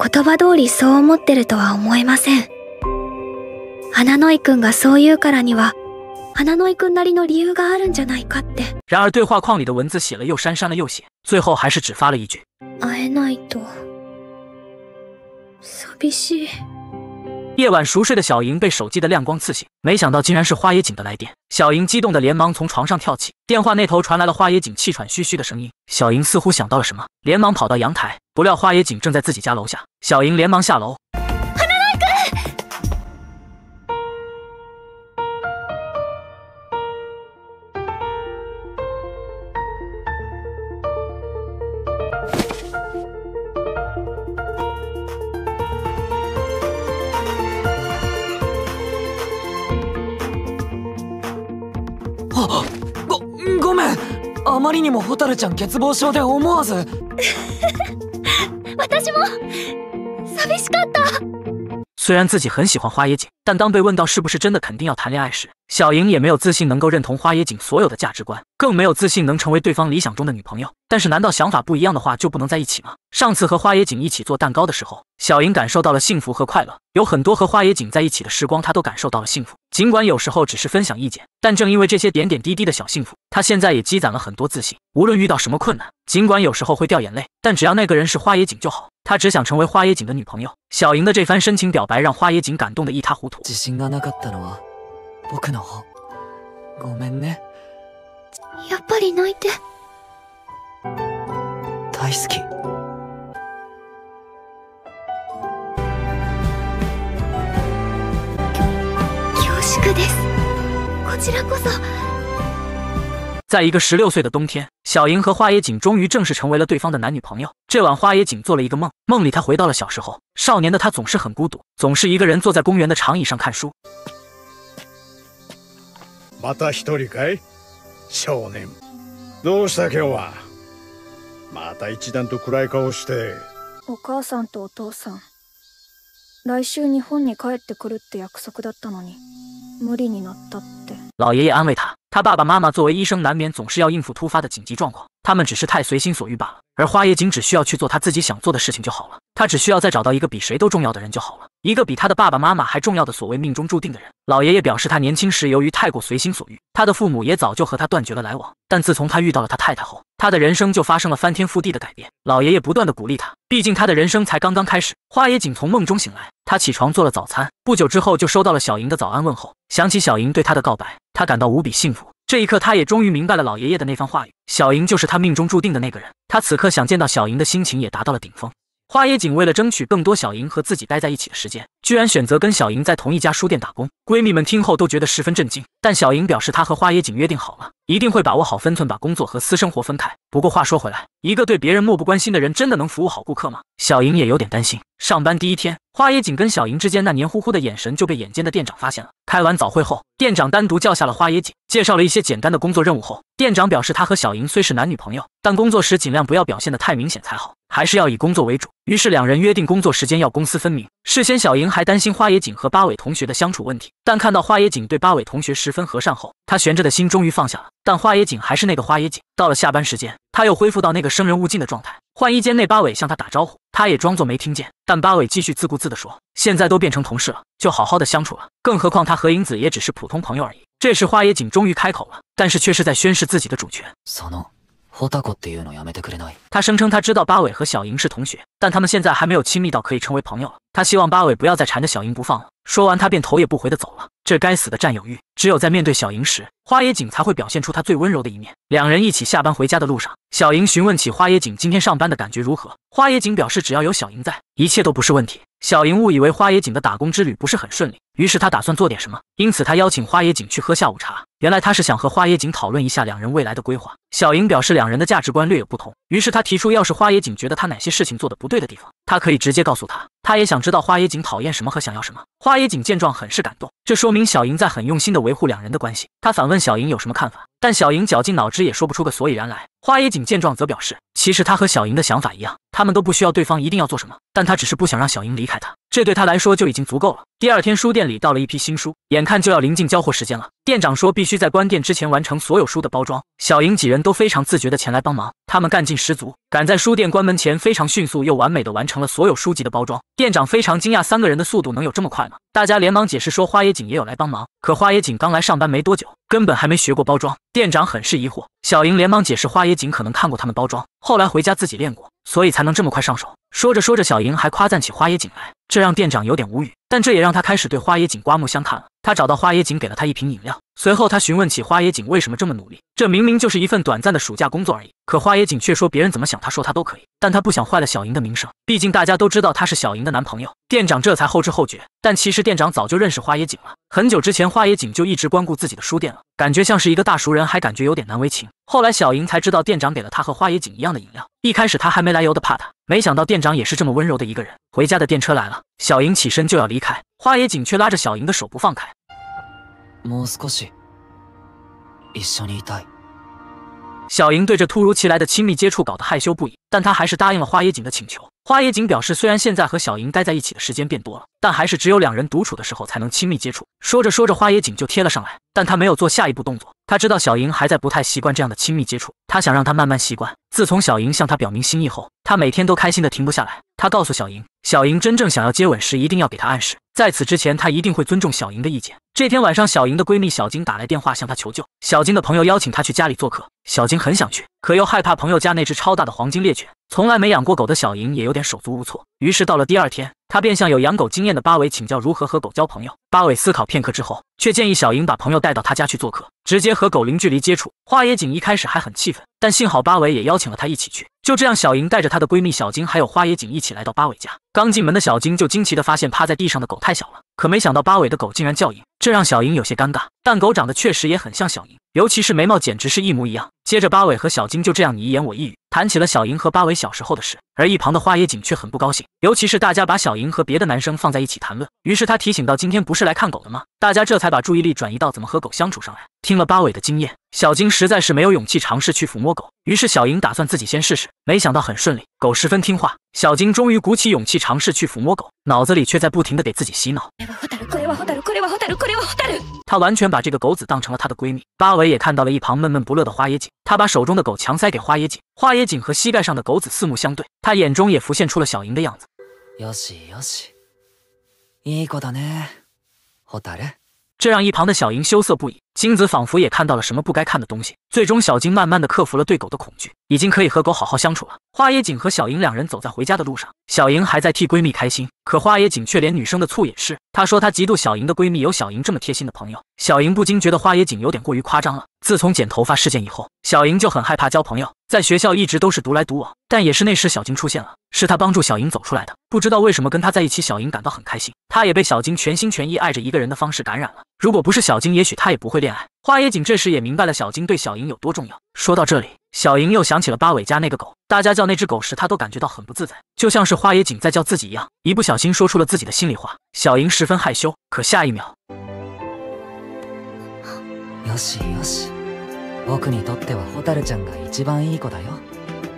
言葉通りそう思ってるとは思えません。花の井くんがそう言うからには、花の井くんなりの理由があるんじゃないかって。然而对话框里的文字写了又删删了又写，最后还是只发了一句：“会えないと寂しい。夜晚熟睡的小莹被手机的亮光刺醒，没想到竟然是花野井的来电。小莹激动的连忙从床上跳起，电话那头传来了花野井气喘吁吁的声音。小莹似乎想到了什么，连忙跑到阳台，不料花野井正在自己家楼下。小莹连忙下楼。ごごめんあまりにも蛍ちゃん欠乏症で思わず *laughs* 私も寂しかった *laughs* 虽然自己很喜欢花野姐，但当被问到是不是真的肯定要谈恋爱时，小莹也没有自信能够认同花野井所有的价值观，更没有自信能成为对方理想中的女朋友。但是，难道想法不一样的话就不能在一起吗？上次和花野井一起做蛋糕的时候，小莹感受到了幸福和快乐。有很多和花野井在一起的时光，她都感受到了幸福。尽管有时候只是分享意见，但正因为这些点点滴滴的小幸福，她现在也积攒了很多自信。无论遇到什么困难，尽管有时候会掉眼泪，但只要那个人是花野井就好。她只想成为花野井的女朋友。小莹的这番深情表白让花野井感动的一塌糊涂。僕の、ごめんね。やっぱり泣いて。大好き。休宿です。こちらこそ。在一个十六岁的冬天，小樱和花野井终于正式成为了对方的男女朋友。这晚，花野井做了一个梦，梦里他回到了小时候。少年的他总是很孤独，总是一个人坐在公园的长椅上看书。また一人かい少年。どうした今日はまた一段と暗い顔して。お母さんとお父さん。来週日本に帰ってくるって約束だったのに、無理になったって。老爷爷安慰他，他爸爸妈妈作为医生，难免总是要应付突发的紧急状况，他们只是太随心所欲罢了。而花井只需要去做他自己想做的事情就好了，他只需要再找到一个比谁都重要的人就好了。一个比他的爸爸妈妈还重要的所谓命中注定的人。老爷爷表示，他年轻时由于太过随心所欲，他的父母也早就和他断绝了来往。但自从他遇到了他太太后，他的人生就发生了翻天覆地的改变。老爷爷不断的鼓励他，毕竟他的人生才刚刚开始。花野仅从梦中醒来，他起床做了早餐，不久之后就收到了小莹的早安问候。想起小莹对他的告白，他感到无比幸福。这一刻，他也终于明白了老爷爷的那番话语：小莹就是他命中注定的那个人。他此刻想见到小莹的心情也达到了顶峰。花野景为了争取更多小莹和自己待在一起的时间，居然选择跟小莹在同一家书店打工。闺蜜们听后都觉得十分震惊，但小莹表示她和花野景约定好了，一定会把握好分寸，把工作和私生活分开。不过话说回来，一个对别人漠不关心的人，真的能服务好顾客吗？小莹也有点担心。上班第一天，花野景跟小莹之间那黏糊糊的眼神就被眼尖的店长发现了。开完早会后，店长单独叫下了花野景，介绍了一些简单的工作任务后，店长表示他和小莹虽是男女朋友，但工作时尽量不要表现的太明显才好。还是要以工作为主。于是两人约定工作时间要公私分明。事先小莹还担心花野井和八尾同学的相处问题，但看到花野井对八尾同学十分和善后，她悬着的心终于放下了。但花野井还是那个花野井。到了下班时间，他又恢复到那个生人勿近的状态。换衣间内，八尾向他打招呼，他也装作没听见。但八尾继续自顾自地说：“现在都变成同事了，就好好的相处了。更何况他和英子也只是普通朋友而已。”这时花野井终于开口了，但是却是在宣示自己的主权：“他声称他知道八尾和小樱是同学，但他们现在还没有亲密到可以成为朋友了。他希望八尾不要再缠着小樱不放了。说完，他便头也不回地走了。这该死的占有欲，只有在面对小樱时，花野井才会表现出他最温柔的一面。两人一起下班回家的路上，小樱询问起花野井今天上班的感觉如何。花野井表示，只要有小樱在，一切都不是问题。小樱误以为花野井的打工之旅不是很顺利，于是他打算做点什么。因此，他邀请花野井去喝下午茶。原来他是想和花野井讨论一下两人未来的规划。小樱表示，两人的价值观略有不同。于是他提出，要是花野井觉得他哪些事情做得不对的地方，他可以直接告诉他。他也想知。知道花野井讨厌什么和想要什么，花野井见状很是感动，这说明小莹在很用心的维护两人的关系。他反问小莹有什么看法，但小莹绞尽脑汁也说不出个所以然来。花野井见状则表示，其实他和小莹的想法一样，他们都不需要对方一定要做什么，但他只是不想让小莹离开他。这对他来说就已经足够了。第二天，书店里到了一批新书，眼看就要临近交货时间了。店长说必须在关店之前完成所有书的包装。小莹几人都非常自觉地前来帮忙，他们干劲十足，赶在书店关门前非常迅速又完美地完成了所有书籍的包装。店长非常惊讶，三个人的速度能有这么快吗？大家连忙解释说，花野井也有来帮忙。可花野井刚来上班没多久，根本还没学过包装。店长很是疑惑，小莹连忙解释，花野井可能看过他们包装，后来回家自己练过，所以才能这么快上手。说着说着，小莹还夸赞起花野井来。这让店长有点无语，但这也让他开始对花野井刮目相看了。他找到花野井，给了他一瓶饮料，随后他询问起花野井为什么这么努力。这明明就是一份短暂的暑假工作而已，可花野井却说别人怎么想他说他都可以，但他不想坏了小莹的名声，毕竟大家都知道他是小莹的男朋友。店长这才后知后觉，但其实店长早就认识花野井了，很久之前花野井就一直光顾自己的书店了，感觉像是一个大熟人，还感觉有点难为情。后来小莹才知道店长给了他和花野井一样的饮料，一开始他还没来由的怕他，没想到店长也是这么温柔的一个人。回家的电车来了。小莹起身就要离开，花野景却拉着小莹的手不放开。小莹对这突如其来的亲密接触搞得害羞不已，但她还是答应了花野景的请求。花野景表示，虽然现在和小莹待在一起的时间变多了，但还是只有两人独处的时候才能亲密接触。说着说着，花野景就贴了上来，但他没有做下一步动作。他知道小莹还在不太习惯这样的亲密接触，他想让她慢慢习惯。自从小莹向他表明心意后，他每天都开心的停不下来。他告诉小莹，小莹真正想要接吻时，一定要给她暗示。在此之前，她一定会尊重小莹的意见。这天晚上，小莹的闺蜜小金打来电话向她求救。小金的朋友邀请她去家里做客，小金很想去，可又害怕朋友家那只超大的黄金猎犬。从来没养过狗的小莹也有点手足无措。于是到了第二天，她便向有养狗经验的八尾请教如何和狗交朋友。八尾思考片刻之后，却建议小莹把朋友带到他家去做客，直接和狗零距离接触。花野景一开始还很气愤，但幸好八尾也邀请了他一起去。就这样，小莹带着她的闺蜜小金，还有花野井一起来到八尾家。刚进门的小金就惊奇地发现，趴在地上的狗太小了。可没想到，八尾的狗竟然叫莹，这让小莹有些尴尬。但狗长得确实也很像小莹，尤其是眉毛，简直是一模一样。接着，八尾和小金就这样你一言我一语，谈起了小莹和八尾小时候的事。而一旁的花野景却很不高兴，尤其是大家把小莹和别的男生放在一起谈论，于是他提醒到：“今天不是来看狗的吗？”大家这才把注意力转移到怎么和狗相处上来。听了八尾的经验，小樱实在是没有勇气尝试去抚摸狗，于是小莹打算自己先试试。没想到很顺利，狗十分听话。小樱终于鼓起勇气尝试去抚摸狗，脑子里却在不停的给自己洗脑。他完全把这个狗子当成了他的闺蜜。八尾也看到了一旁闷闷不乐的花野景，他把手中的狗强塞给花野景。花野景和膝盖上的狗子四目相对。他眼中也浮现出了小莹的样子。よしよし、いいことね。蛍。这让一旁的小莹羞涩不已。金子仿佛也看到了什么不该看的东西。最终，小金慢慢的克服了对狗的恐惧，已经可以和狗好好相处了。花野景和小莹两人走在回家的路上，小莹还在替闺蜜开心，可花野景却连女生的醋也吃。她说她嫉妒小莹的闺蜜有小莹这么贴心的朋友。小莹不禁觉得花野景有点过于夸张了。自从剪头发事件以后，小莹就很害怕交朋友。在学校一直都是独来独往，但也是那时小金出现了，是他帮助小莹走出来的。不知道为什么跟他在一起，小莹感到很开心，他也被小金全心全意爱着一个人的方式感染了。如果不是小金，也许他也不会恋爱。花野井这时也明白了小金对小莹有多重要。说到这里，小莹又想起了八尾家那个狗，大家叫那只狗时，她都感觉到很不自在，就像是花野井在叫自己一样。一不小心说出了自己的心里话，小莹十分害羞。可下一秒，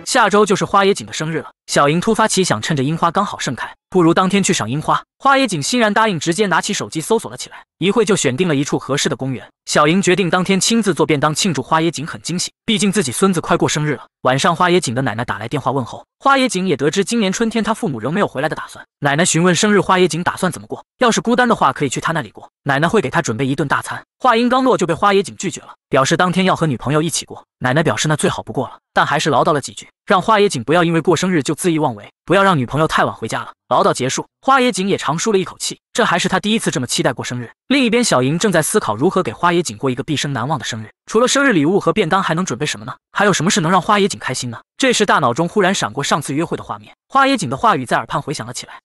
下周就是花野井的生日了。小莹突发奇想，趁着樱花刚好盛开，不如当天去赏樱花。花野井欣然答应，直接拿起手机搜索了起来，一会就选定了一处合适的公园。小莹决定当天亲自做便当庆祝。花野井很惊喜，毕竟自己孙子快过生日了。晚上，花野井的奶奶打来电话问候。花野井也得知今年春天他父母仍没有回来的打算。奶奶询问生日花野井打算怎么过，要是孤单的话可以去他那里过，奶奶会给他准备一顿大餐。话音刚落就被花野井拒绝了，表示当天要和女朋友一起过。奶奶表示那最好不过了，但还是唠叨了几句。让花野井不要因为过生日就恣意妄为，不要让女朋友太晚回家了。唠叨结束，花野井也长舒了一口气，这还是他第一次这么期待过生日。另一边，小莹正在思考如何给花野井过一个毕生难忘的生日，除了生日礼物和便当，还能准备什么呢？还有什么事能让花野井开心呢？这时，大脑中忽然闪过上次约会的画面，花野井的话语在耳畔回响了起来。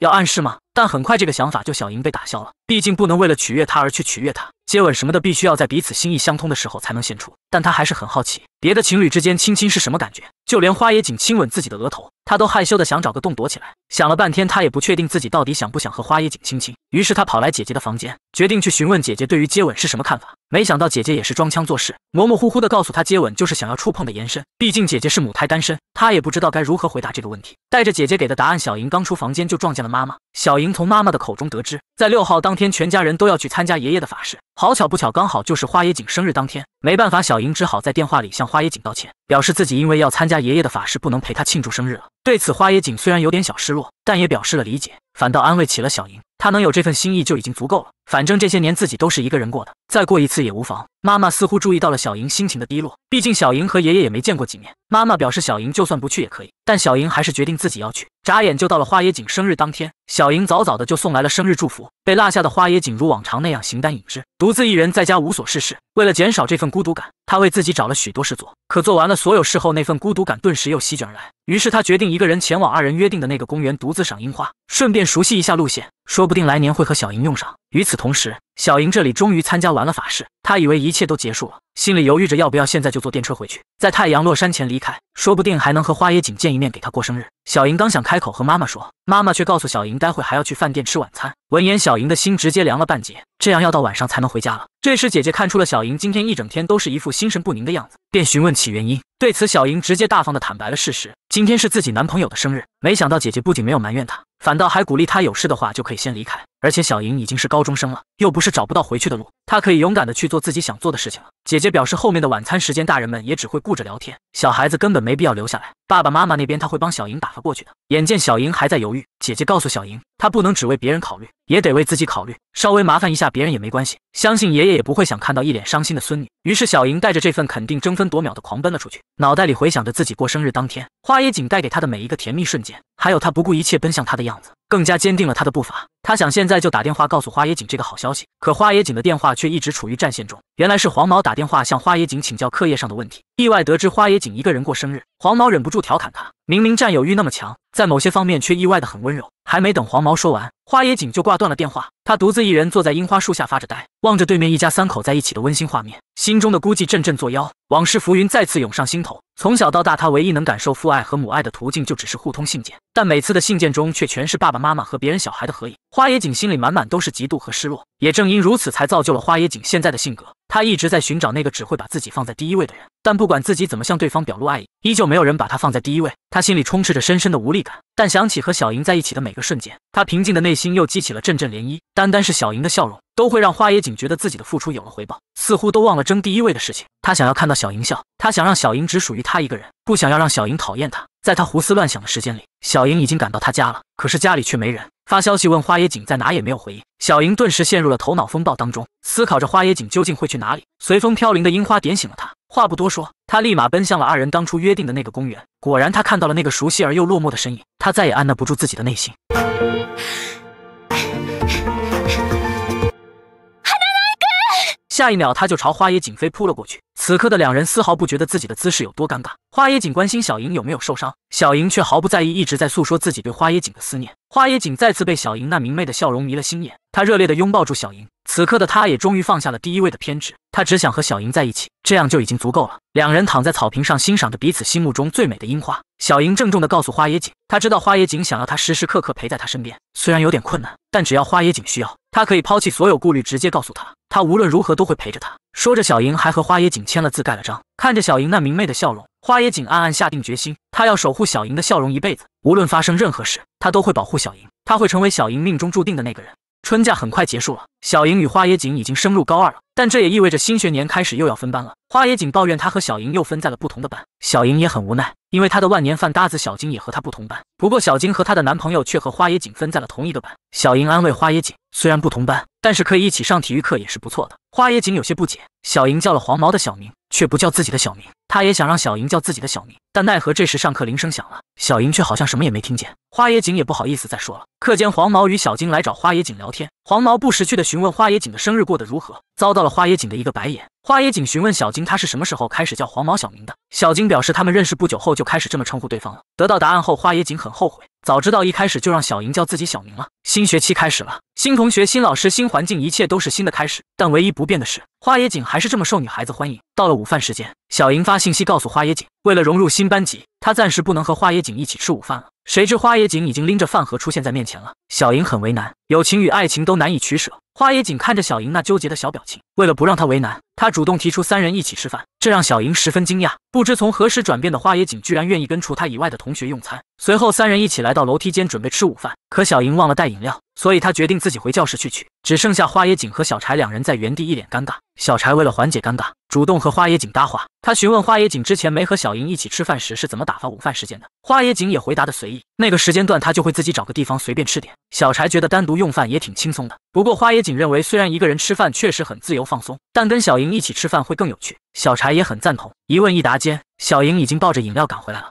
要暗示吗？但很快，这个想法就小莹被打消了。毕竟不能为了取悦他而去取悦他，接吻什么的，必须要在彼此心意相通的时候才能献出。但他还是很好奇，别的情侣之间亲亲是什么感觉。就连花野景亲吻自己的额头，他都害羞的想找个洞躲起来。想了半天，他也不确定自己到底想不想和花野景亲亲。于是他跑来姐姐的房间，决定去询问姐姐对于接吻是什么看法。没想到姐姐也是装腔作势，模模糊糊的告诉他，接吻就是想要触碰的延伸。毕竟姐姐是母胎单身，他也不知道该如何回答这个问题。带着姐姐给的答案，小莹刚出房间就撞见了妈妈。小莹从妈妈的口中得知，在六号当天，全家人都要去参加爷爷的法事。好巧不巧，刚好就是花野井生日当天。没办法，小莹只好在电话里向花野井道歉，表示自己因为要参加爷爷的法事，不能陪他庆祝生日了。对此，花野井虽然有点小失落，但也表示了理解，反倒安慰起了小莹，他能有这份心意就已经足够了。反正这些年自己都是一个人过的，再过一次也无妨。妈妈似乎注意到了小莹心情的低落，毕竟小莹和爷爷也没见过几面。妈妈表示，小莹就算不去也可以，但小莹还是决定自己要去。眨眼就到了花野井生日当天。小莹早早的就送来了生日祝福，被落下的花野景如往常那样形单影只，独自一人在家无所事事。为了减少这份孤独感，他为自己找了许多事做，可做完了所有事后，那份孤独感顿时又席卷而来。于是他决定一个人前往二人约定的那个公园，独自赏樱花，顺便熟悉一下路线，说不定来年会和小莹用上。与此同时，小莹这里终于参加完了法事，她以为一切都结束了，心里犹豫着要不要现在就坐电车回去，在太阳落山前离开，说不定还能和花野景见一面，给他过生日。小莹刚想开口和妈妈说，妈妈却告诉小莹。待会还要去饭店吃晚餐。闻言，小莹的心直接凉了半截，这样要到晚上才能回家了。这时，姐姐看出了小莹今天一整天都是一副心神不宁的样子，便询问起原因。对此，小莹直接大方的坦白了事实：今天是自己男朋友的生日，没想到姐姐不仅没有埋怨她，反倒还鼓励她有事的话就可以先离开。而且小莹已经是高中生了，又不是找不到回去的路，她可以勇敢的去做自己想做的事情了。姐姐表示，后面的晚餐时间大人们也只会顾着聊天，小孩子根本没必要留下来。爸爸妈妈那边，他会帮小莹打发过去的。眼见小莹还在犹豫。姐姐告诉小莹，她不能只为别人考虑，也得为自己考虑。稍微麻烦一下别人也没关系，相信爷爷也不会想看到一脸伤心的孙女。于是小莹带着这份肯定，争分夺秒的狂奔了出去，脑袋里回想着自己过生日当天花野锦带给她的每一个甜蜜瞬间，还有她不顾一切奔向他的样子。更加坚定了他的步伐。他想现在就打电话告诉花野井这个好消息，可花野井的电话却一直处于占线中。原来是黄毛打电话向花野井请教课业上的问题，意外得知花野井一个人过生日，黄毛忍不住调侃他：明明占有欲那么强，在某些方面却意外的很温柔。还没等黄毛说完，花野井就挂断了电话。他独自一人坐在樱花树下发着呆，望着对面一家三口在一起的温馨画面，心中的孤寂阵阵作妖，往事浮云再次涌上心头。从小到大，他唯一能感受父爱和母爱的途径，就只是互通信件。但每次的信件中，却全是爸爸妈妈和别人小孩的合影。花野景心里满满都是嫉妒和失落，也正因如此，才造就了花野景现在的性格。他一直在寻找那个只会把自己放在第一位的人，但不管自己怎么向对方表露爱意，依旧没有人把他放在第一位。他心里充斥着深深的无力感，但想起和小莹在一起的每个瞬间，他平静的内心又激起了阵阵涟漪。单单是小莹的笑容，都会让花野景觉得自己的付出有了回报，似乎都忘了争第一位的事情。他想要看到小莹笑，他想让小莹只属于他一个人，不想要让小莹讨厌他。在他胡思乱想的时间里，小莹已经赶到他家了，可是家里却没人。发消息问花野井在哪，也没有回应。小莹顿时陷入了头脑风暴当中，思考着花野井究竟会去哪里。随风飘零的樱花点醒了他。话不多说，他立马奔向了二人当初约定的那个公园。果然，他看到了那个熟悉而又落寞的身影。他再也按捺不住自己的内心。下一秒，他就朝花野景飞扑了过去。此刻的两人丝毫不觉得自己的姿势有多尴尬。花野景关心小莹有没有受伤，小莹却毫不在意，一直在诉说自己对花野景的思念。花野景再次被小莹那明媚的笑容迷了心眼，他热烈的拥抱住小莹。此刻的他，也终于放下了第一位的偏执。他只想和小莹在一起，这样就已经足够了。两人躺在草坪上，欣赏着彼此心目中最美的樱花。小莹郑重地告诉花野井，他知道花野井想要他时时刻刻陪在他身边，虽然有点困难，但只要花野井需要，他可以抛弃所有顾虑，直接告诉他，他无论如何都会陪着他。说着，小莹还和花野井签了字，盖了章。看着小莹那明媚的笑容，花野井暗暗下定决心，他要守护小莹的笑容一辈子，无论发生任何事，他都会保护小莹。他会成为小莹命中注定的那个人。春假很快结束了，小莹与花野井已经升入高二了，但这也意味着新学年开始又要分班了。花野井抱怨他和小莹又分在了不同的班，小莹也很无奈。因为她的万年饭搭子小金也和她不同班，不过小金和她的男朋友却和花野锦分在了同一个班。小樱安慰花野锦，虽然不同班，但是可以一起上体育课也是不错的。花野锦有些不解，小樱叫了黄毛的小名，却不叫自己的小名。她也想让小樱叫自己的小名，但奈何这时上课铃声响了，小樱却好像什么也没听见。花野锦也不好意思再说了。课间，黄毛与小金来找花野锦聊天，黄毛不识趣的询问花野锦的生日过得如何，遭到了花野锦的一个白眼。花野景询问小金，他是什么时候开始叫黄毛小明的？小金表示，他们认识不久后就开始这么称呼对方了。得到答案后，花野景很后悔，早知道一开始就让小莹叫自己小明了。新学期开始了，新同学、新老师、新环境，一切都是新的开始。但唯一不变的是，花野景还是这么受女孩子欢迎。到了午饭时间，小莹发信息告诉花野景，为了融入新班级，她暂时不能和花野景一起吃午饭了。谁知花野景已经拎着饭盒出现在面前了，小莹很为难。友情与爱情都难以取舍，花野景看着小莹那纠结的小表情，为了不让她为难，他主动提出三人一起吃饭，这让小莹十分惊讶。不知从何时转变的花野景居然愿意跟除他以外的同学用餐。随后三人一起来到楼梯间准备吃午饭，可小莹忘了带饮料，所以他决定自己回教室去取。只剩下花野景和小柴两人在原地一脸尴尬。小柴为了缓解尴尬，主动和花野景搭话，他询问花野景之前没和小莹一起吃饭时是怎么打发午饭时间的。花野景也回答的随意，那个时间段他就会自己找个地方随便吃点。小柴觉得单独。用饭也挺轻松的，不过花野景认为，虽然一个人吃饭确实很自由放松，但跟小莹一起吃饭会更有趣。小柴也很赞同，一问一答间，小莹已经抱着饮料赶回来了。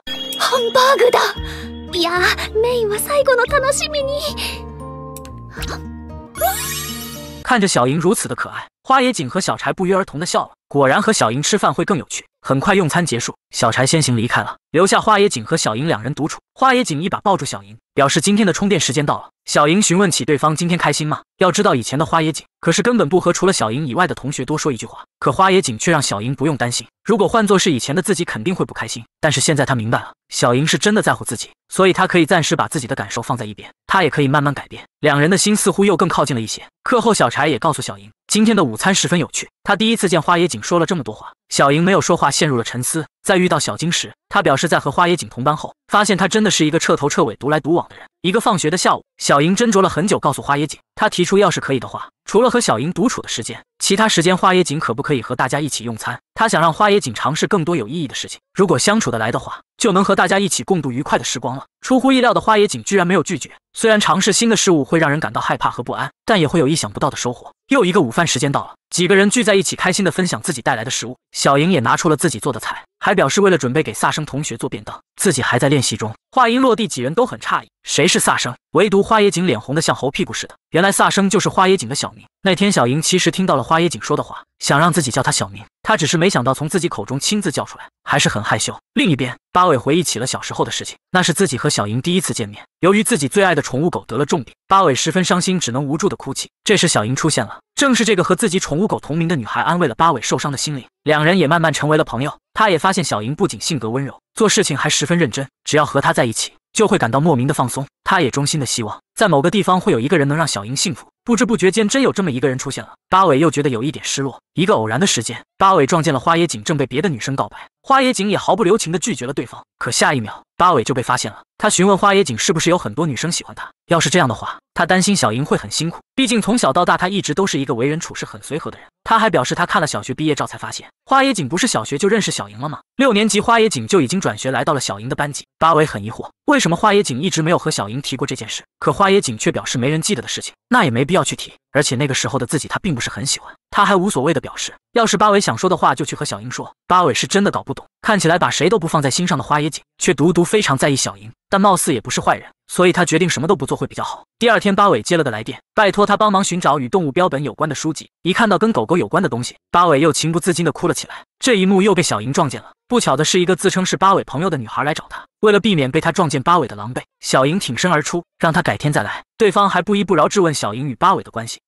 看着小莹如此的可爱，花野景和小柴不约而同的笑了。果然和小莹吃饭会更有趣。很快用餐结束，小柴先行离开了，留下花野景和小莹两人独处。花野景一把抱住小莹，表示今天的充电时间到了。小莹询问起对方今天开心吗？要知道以前的花野井可是根本不和除了小莹以外的同学多说一句话，可花野井却让小莹不用担心。如果换作是以前的自己，肯定会不开心。但是现在他明白了，小莹是真的在乎自己，所以他可以暂时把自己的感受放在一边，他也可以慢慢改变。两人的心似乎又更靠近了一些。课后，小柴也告诉小莹。今天的午餐十分有趣，他第一次见花野井说了这么多话。小樱没有说话，陷入了沉思。在遇到小金时，他表示在和花野井同班后，发现他真的是一个彻头彻尾独来独往的人。一个放学的下午，小樱斟酌了很久，告诉花野井，他提出要是可以的话，除了和小樱独处的时间。其他时间，花野锦可不可以和大家一起用餐？他想让花野锦尝试更多有意义的事情。如果相处的来的话，就能和大家一起共度愉快的时光了。出乎意料的，花野锦居然没有拒绝。虽然尝试新的事物会让人感到害怕和不安，但也会有意想不到的收获。又一个午饭时间到了，几个人聚在一起，开心地分享自己带来的食物。小莹也拿出了自己做的菜。还表示为了准备给萨生同学做便当，自己还在练习中。话音落地，几人都很诧异，谁是萨生？唯独花野井脸红的像猴屁股似的。原来萨生就是花野井的小名。那天小樱其实听到了花野井说的话，想让自己叫他小名，她只是没想到从自己口中亲自叫出来，还是很害羞。另一边，八尾回忆起了小时候的事情，那是自己和小樱第一次见面。由于自己最爱的宠物狗得了重病，八尾十分伤心，只能无助的哭泣。这时小樱出现了，正是这个和自己宠物狗同名的女孩安慰了八尾受伤的心灵，两人也慢慢成为了朋友。他也发现小莹不仅性格温柔，做事情还十分认真。只要和他在一起，就会感到莫名的放松。他也衷心的希望，在某个地方会有一个人能让小莹幸福。不知不觉间，真有这么一个人出现了。八尾又觉得有一点失落。一个偶然的时间，八尾撞见了花野井，正被别的女生告白，花野井也毫不留情的拒绝了对方。可下一秒，八尾就被发现了。他询问花野井是不是有很多女生喜欢他，要是这样的话，他担心小樱会很辛苦。毕竟从小到大，他一直都是一个为人处事很随和的人。他还表示，他看了小学毕业照才发现，花野景不是小学就认识小莹了吗？六年级花野景就已经转学来到了小莹的班级。八尾很疑惑，为什么花野景一直没有和小莹提过这件事？可花野景却表示，没人记得的事情，那也没必要去提。而且那个时候的自己，他并不是很喜欢。他还无所谓的表示，要是八尾想说的话，就去和小樱说。八尾是真的搞不懂，看起来把谁都不放在心上的花野井，却独独非常在意小樱。但貌似也不是坏人，所以他决定什么都不做会比较好。第二天，八尾接了个来电，拜托他帮忙寻找与动物标本有关的书籍。一看到跟狗狗有关的东西，八尾又情不自禁的哭了起来。这一幕又被小樱撞见了。不巧的是，一个自称是八尾朋友的女孩来找他。为了避免被他撞见八尾的狼狈，小樱挺身而出，让他改天再来。对方还不依不饶，质问小樱与八尾的关系。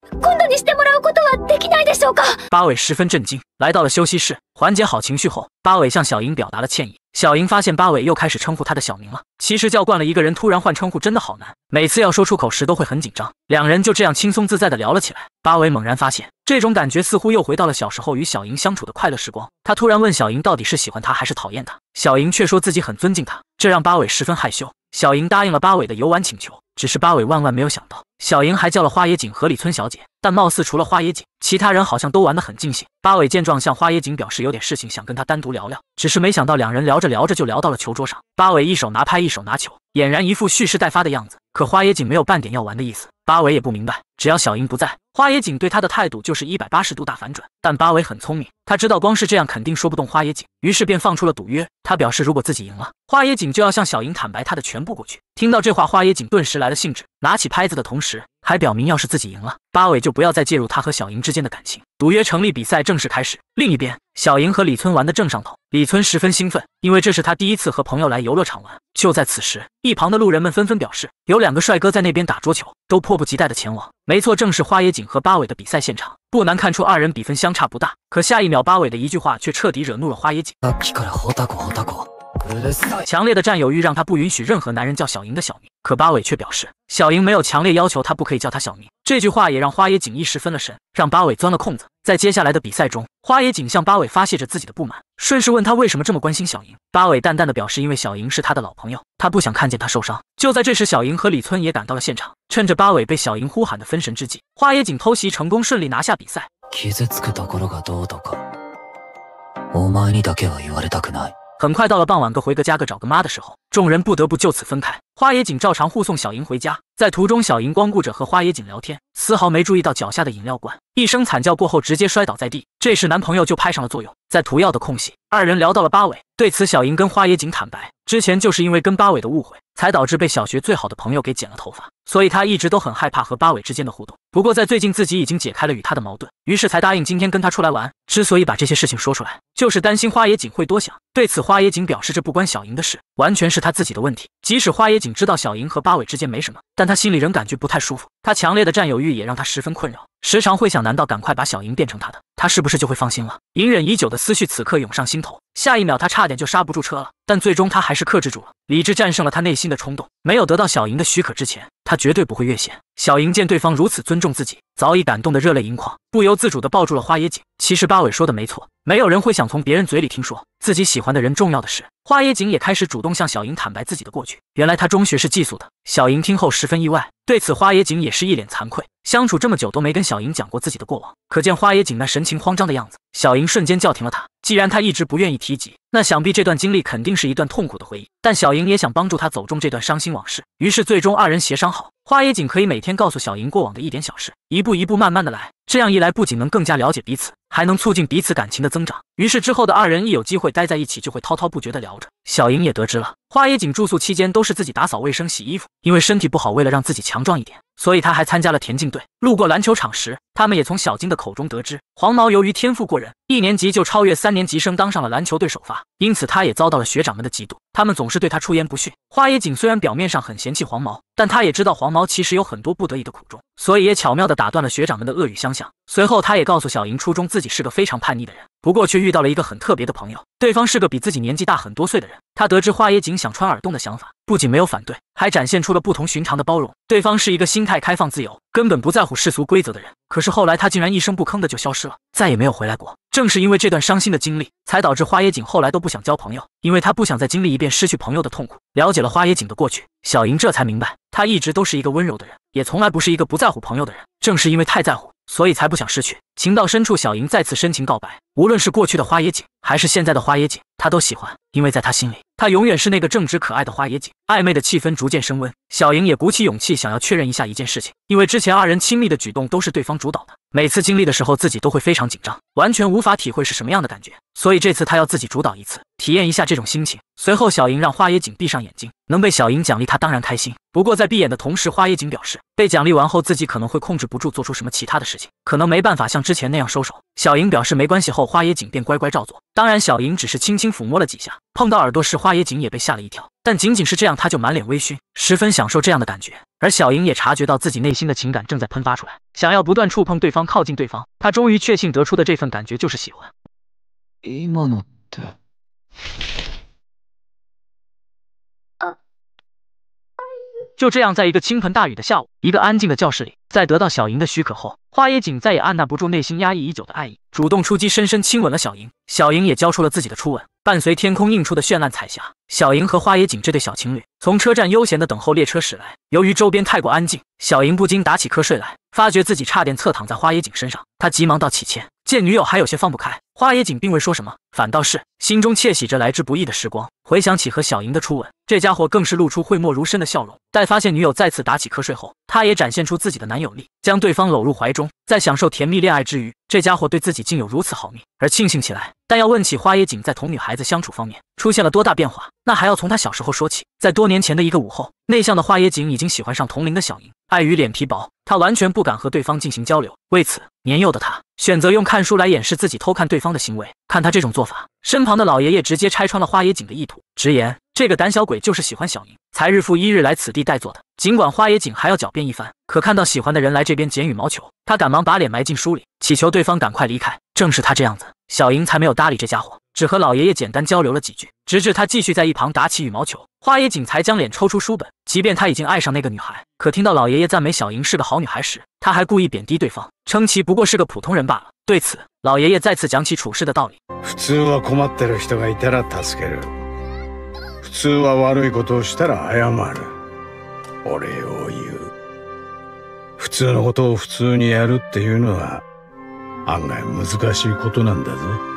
八尾十分震惊，来到了休息室，缓解好情绪后，八尾向小樱表达了歉意。小莹发现八尾又开始称呼他的小名了。其实叫惯了一个人，突然换称呼真的好难，每次要说出口时都会很紧张。两人就这样轻松自在的聊了起来。八尾猛然发现，这种感觉似乎又回到了小时候与小莹相处的快乐时光。他突然问小莹，到底是喜欢他还是讨厌他？小莹却说自己很尊敬他，这让八尾十分害羞。小莹答应了八尾的游玩请求，只是八尾万万没有想到，小莹还叫了花野井和李村小姐。但貌似除了花野井，其他人好像都玩得很尽兴。八尾见状，向花野井表示有点事情想跟他单独聊聊。只是没想到，两人聊着聊着就聊到了球桌上。八尾一手拿拍，一手拿球，俨然一副蓄势待发的样子。可花野井没有半点要玩的意思。八尾也不明白，只要小莹不在。花野井对他的态度就是一百八十度大反转，但八尾很聪明，他知道光是这样肯定说不动花野井，于是便放出了赌约。他表示如果自己赢了，花野井就要向小樱坦白他的全部过去。听到这话，花野井顿时来了兴致，拿起拍子的同时还表明，要是自己赢了，八尾就不要再介入他和小樱之间的感情。赌约成立，比赛正式开始。另一边，小樱和李村玩的正上头，李村十分兴奋，因为这是他第一次和朋友来游乐场玩。就在此时，一旁的路人们纷纷表示，有两个帅哥在那边打桌球，都迫不及待的前往。没错，正是花野井。和八尾的比赛现场，不难看出二人比分相差不大。可下一秒，八尾的一句话却彻底惹怒了花野井。强烈的占有欲让他不允许任何男人叫小樱的小名。可八尾却表示，小樱没有强烈要求他不可以叫他小名。这句话也让花野景一时分了神，让八尾钻了空子。在接下来的比赛中，花野景向八尾发泄着自己的不满，顺势问他为什么这么关心小樱。八尾淡淡的表示，因为小樱是他的老朋友，他不想看见他受伤。就在这时，小樱和李村也赶到了现场，趁着八尾被小樱呼喊的分神之际，花野景偷袭成功，顺利拿下比赛。很快到了傍晚，各回各家，各找各妈的时候，众人不得不就此分开。花野井照常护送小莹回家，在途中，小莹光顾着和花野井聊天，丝毫没注意到脚下的饮料罐，一声惨叫过后，直接摔倒在地。这时，男朋友就派上了作用，在涂药的空隙，二人聊到了八尾。对此，小莹跟花野井坦白，之前就是因为跟八尾的误会。才导致被小学最好的朋友给剪了头发，所以他一直都很害怕和八尾之间的互动。不过在最近自己已经解开了与他的矛盾，于是才答应今天跟他出来玩。之所以把这些事情说出来，就是担心花野井会多想。对此，花野井表示这不关小莹的事，完全是他自己的问题。即使花野井知道小莹和八尾之间没什么，但他心里仍感觉不太舒服。他强烈的占有欲也让他十分困扰，时常会想，难道赶快把小莹变成他的？他是不是就会放心了？隐忍已久的思绪此刻涌上心头，下一秒他差点就刹不住车了。但最终他还是克制住了，理智战胜了他内心的冲动。没有得到小莹的许可之前，他绝对不会越线。小莹见对方如此尊重自己。早已感动得热泪盈眶，不由自主地抱住了花野井。其实八尾说的没错，没有人会想从别人嘴里听说自己喜欢的人重要的事。花野井也开始主动向小樱坦白自己的过去。原来他中学是寄宿的。小樱听后十分意外，对此花野井也是一脸惭愧。相处这么久都没跟小樱讲过自己的过往，可见花野井那神情慌张的样子，小樱瞬间叫停了他。既然他一直不愿意提及，那想必这段经历肯定是一段痛苦的回忆。但小樱也想帮助他走中这段伤心往事，于是最终二人协商好，花野井可以每天告诉小樱过往的一点小事。一步一步慢慢的来，这样一来不仅能更加了解彼此，还能促进彼此感情的增长。于是之后的二人一有机会待在一起，就会滔滔不绝的聊着。小莹也得知了，花野井住宿期间都是自己打扫卫生、洗衣服，因为身体不好，为了让自己强壮一点，所以他还参加了田径队。路过篮球场时，他们也从小金的口中得知，黄毛由于天赋过人，一年级就超越三年级生，当上了篮球队首发，因此他也遭到了学长们的嫉妒，他们总是对他出言不逊。花野井虽然表面上很嫌弃黄毛，但他也知道黄毛其实有很多不得已的苦衷，所以也巧妙的。打断了学长们的恶语相向，随后他也告诉小莹，初中自己是个非常叛逆的人，不过却遇到了一个很特别的朋友，对方是个比自己年纪大很多岁的人。他得知花野井想穿耳洞的想法，不仅没有反对，还展现出了不同寻常的包容。对方是一个心态开放、自由，根本不在乎世俗规则的人。可是后来他竟然一声不吭的就消失了，再也没有回来过。正是因为这段伤心的经历，才导致花野井后来都不想交朋友，因为他不想再经历一遍失去朋友的痛苦。了解了花野井的过去，小莹这才明白，他一直都是一个温柔的人，也从来不是一个不在乎朋友的人。正是因为太在乎，所以才不想失去。情到深处，小莹再次深情告白。无论是过去的花野景，还是现在的花野景，她都喜欢，因为在她心里，她永远是那个正直可爱的花野景。暧昧的气氛逐渐升温，小莹也鼓起勇气想要确认一下一件事情，因为之前二人亲密的举动都是对方主导的，每次经历的时候自己都会非常紧张，完全无法体会是什么样的感觉。所以这次他要自己主导一次，体验一下这种心情。随后，小莹让花野景闭上眼睛，能被小莹奖励她当然开心。不过在闭眼的同时，花野景表示被奖励完后自己可能会控制不住做出什么其他的事情，可能没办法像。之前那样收手，小莹表示没关系后，花野景便乖乖照做。当然，小莹只是轻轻抚摸了几下，碰到耳朵时，花野景也被吓了一跳。但仅仅是这样，他就满脸微醺，十分享受这样的感觉。而小莹也察觉到自己内心的情感正在喷发出来，想要不断触碰对方，靠近对方。他终于确信得出的这份感觉就是喜欢。就这样，在一个倾盆大雨的下午，一个安静的教室里，在得到小莹的许可后，花野井再也按捺不住内心压抑已久的爱意，主动出击，深深亲吻了小莹。小莹也交出了自己的初吻。伴随天空映出的绚烂彩霞，小莹和花野井这对小情侣从车站悠闲地等候列车驶来。由于周边太过安静，小莹不禁打起瞌睡来，发觉自己差点侧躺在花野井身上，她急忙道起歉。见女友还有些放不开，花野井并未说什么，反倒是心中窃喜着来之不易的时光。回想起和小樱的初吻，这家伙更是露出讳莫如深的笑容。待发现女友再次打起瞌睡后，他也展现出自己的男友力，将对方搂入怀中，在享受甜蜜恋爱之余，这家伙对自己竟有如此好命而庆幸起来。但要问起花野井在同女孩子相处方面出现了多大变化，那还要从他小时候说起。在多年前的一个午后，内向的花野井已经喜欢上同龄的小樱，碍于脸皮薄。他完全不敢和对方进行交流，为此，年幼的他选择用看书来掩饰自己偷看对方的行为。看他这种做法，身旁的老爷爷直接拆穿了花野井的意图，直言这个胆小鬼就是喜欢小莹，才日复一日来此地待坐的。尽管花野井还要狡辩一番，可看到喜欢的人来这边捡羽毛球，他赶忙把脸埋进书里，祈求对方赶快离开。正是他这样子，小莹才没有搭理这家伙。只和老爷爷简单交流了几句，直至他继续在一旁打起羽毛球，花野景才将脸抽出书本。即便他已经爱上那个女孩，可听到老爷爷赞美小莹是个好女孩时，他还故意贬低对方，称其不过是个普通人罢了。对此，老爷爷再次讲起处事的道理。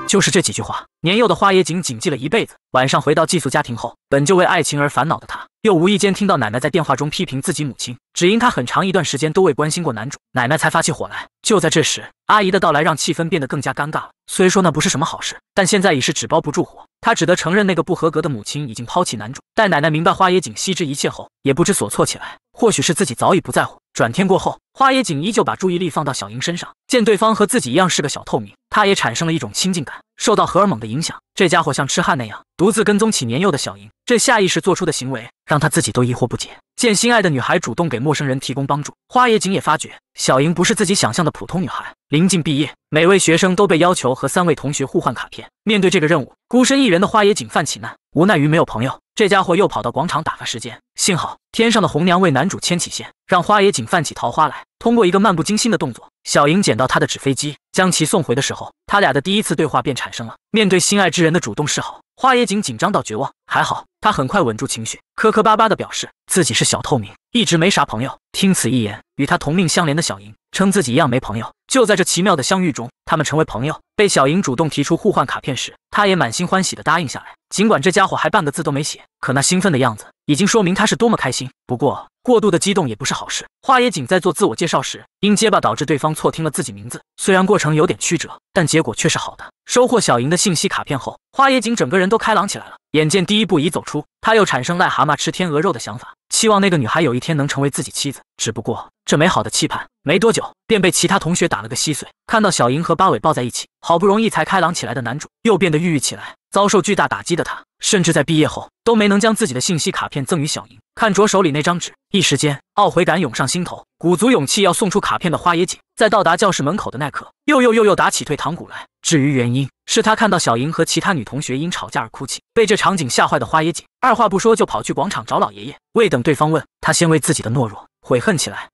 就是这几句话，年幼的花野井谨记了一辈子。晚上回到寄宿家庭后，本就为爱情而烦恼的他，又无意间听到奶奶在电话中批评自己母亲，只因他很长一段时间都未关心过男主，奶奶才发起火来。就在这时，阿姨的到来让气氛变得更加尴尬了。虽说那不是什么好事，但现在已是纸包不住火，他只得承认那个不合格的母亲已经抛弃男主。待奶奶明白花野井悉知一切后，也不知所措起来，或许是自己早已不在乎。转天过后，花野景依旧把注意力放到小樱身上。见对方和自己一样是个小透明，他也产生了一种亲近感。受到荷尔蒙的影响，这家伙像痴汉那样独自跟踪起年幼的小樱。这下意识做出的行为，让他自己都疑惑不解。见心爱的女孩主动给陌生人提供帮助，花野景也发觉小樱不是自己想象的普通女孩。临近毕业，每位学生都被要求和三位同学互换卡片。面对这个任务，孤身一人的花野景犯起难，无奈于没有朋友。这家伙又跑到广场打发时间，幸好天上的红娘为男主牵起线，让花野井泛起桃花来。通过一个漫不经心的动作，小樱捡到他的纸飞机。将其送回的时候，他俩的第一次对话便产生了。面对心爱之人的主动示好，花野井紧张到绝望。还好，他很快稳住情绪，磕磕巴巴地表示自己是小透明，一直没啥朋友。听此一言，与他同命相连的小樱称自己一样没朋友。就在这奇妙的相遇中，他们成为朋友。被小樱主动提出互换卡片时，他也满心欢喜地答应下来。尽管这家伙还半个字都没写，可那兴奋的样子已经说明他是多么开心。不过，过度的激动也不是好事。花野井在做自我介绍时，因结巴导致对方错听了自己名字。虽然过程有点曲折，但结果却是好的。收获小莹的信息卡片后，花野井整个人都开朗起来了。眼见第一步已走出，他又产生癞蛤蟆吃天鹅肉的想法。希望那个女孩有一天能成为自己妻子，只不过这美好的期盼没多久便被其他同学打了个稀碎。看到小莹和八尾抱在一起，好不容易才开朗起来的男主又变得郁郁起来。遭受巨大打击的他，甚至在毕业后都没能将自己的信息卡片赠予小莹。看着手里那张纸，一时间懊悔感涌上心头。鼓足勇气要送出卡片的花野井。在到达教室门口的那刻，又又又又打起退堂鼓来。至于原因，是他看到小莹和其他女同学因吵架而哭泣，被这场景吓坏的花野井，二话不说就跑去广场找老爷爷。未等对方问，他先为自己的懦弱悔恨起来。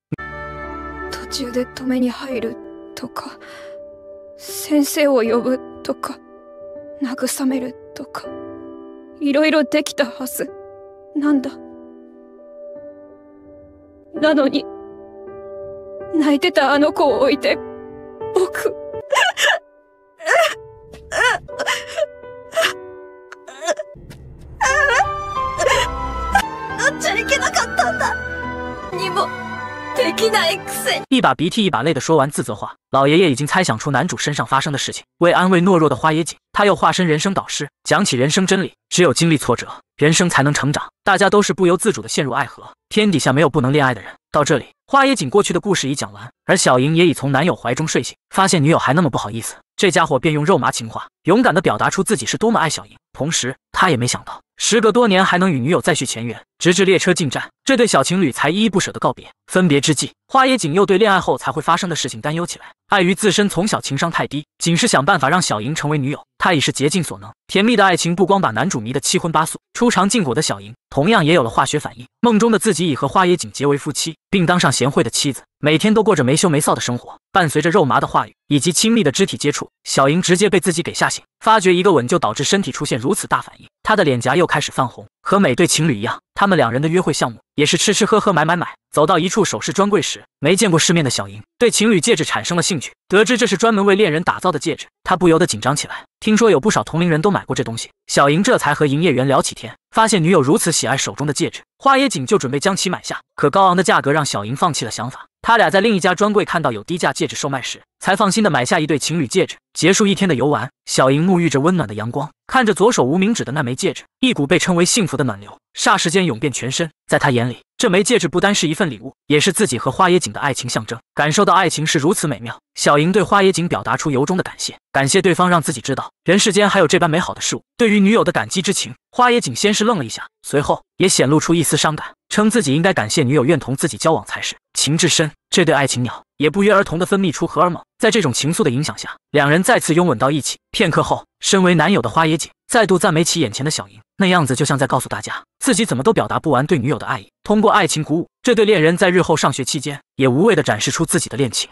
途中で止めに入るとか、先生を呼ぶとか、慰めるとか、いろいろできたはず。なんだ。なのに。一把鼻涕一把泪的说完自责话，老爷爷已经猜想出男主身上发生的事情。为安慰懦弱的花野井，他又化身人生导师，讲起人生真理：只有经历挫折，人生才能成长。大家都是不由自主的陷入爱河，天底下没有不能恋爱的人。到这里，花野井过去的故事已讲完，而小莹也已从男友怀中睡醒，发现女友还那么不好意思，这家伙便用肉麻情话勇敢地表达出自己是多么爱小莹。同时，他也没想到，时隔多年还能与女友再续前缘。直至列车进站，这对小情侣才依依不舍的告别。分别之际，花野景又对恋爱后才会发生的事情担忧起来。碍于自身从小情商太低，仅是想办法让小莹成为女友，他已是竭尽所能。甜蜜的爱情不光把男主迷得七荤八素，初尝禁果的小莹同样也有了化学反应。梦中的自己已和花野景结为夫妻，并当上贤惠的妻子，每天都过着没羞没臊的生活。伴随着肉麻的话语以及亲密的肢体接触，小莹直接被自己给吓醒，发觉一个吻就导致身体出现入。如此大反应，他的脸颊又开始泛红。和每对情侣一样，他们两人的约会项目也是吃吃喝喝买买买。走到一处首饰专柜时，没见过世面的小莹对情侣戒指产生了兴趣。得知这是专门为恋人打造的戒指，她不由得紧张起来。听说有不少同龄人都买过这东西，小莹这才和营业员聊起天。发现女友如此喜爱手中的戒指，花野锦就准备将其买下。可高昂的价格让小莹放弃了想法。他俩在另一家专柜看到有低价戒指售卖时，才放心的买下一对情侣戒指，结束一天的游玩。小莹沐浴着温暖的阳光，看着左手无名指的那枚戒指，一股被称为幸福的暖流霎时间涌遍全身。在她眼里，这枚戒指不单是一份礼物，也是自己和花野井的爱情象征。感受到爱情是如此美妙，小莹对花野井表达出由衷的感谢，感谢对方让自己知道人世间还有这般美好的事物。对于女友的感激之情，花野井先是愣了一下，随后也显露出一丝伤感，称自己应该感谢女友愿同自己交往才是。情至深，这对爱情鸟。也不约而同地分泌出荷尔蒙，在这种情愫的影响下，两人再次拥吻到一起。片刻后，身为男友的花野井再度赞美起眼前的小樱，那样子就像在告诉大家自己怎么都表达不完对女友的爱意。通过爱情鼓舞，这对恋人在日后上学期间也无畏地展示出自己的恋情。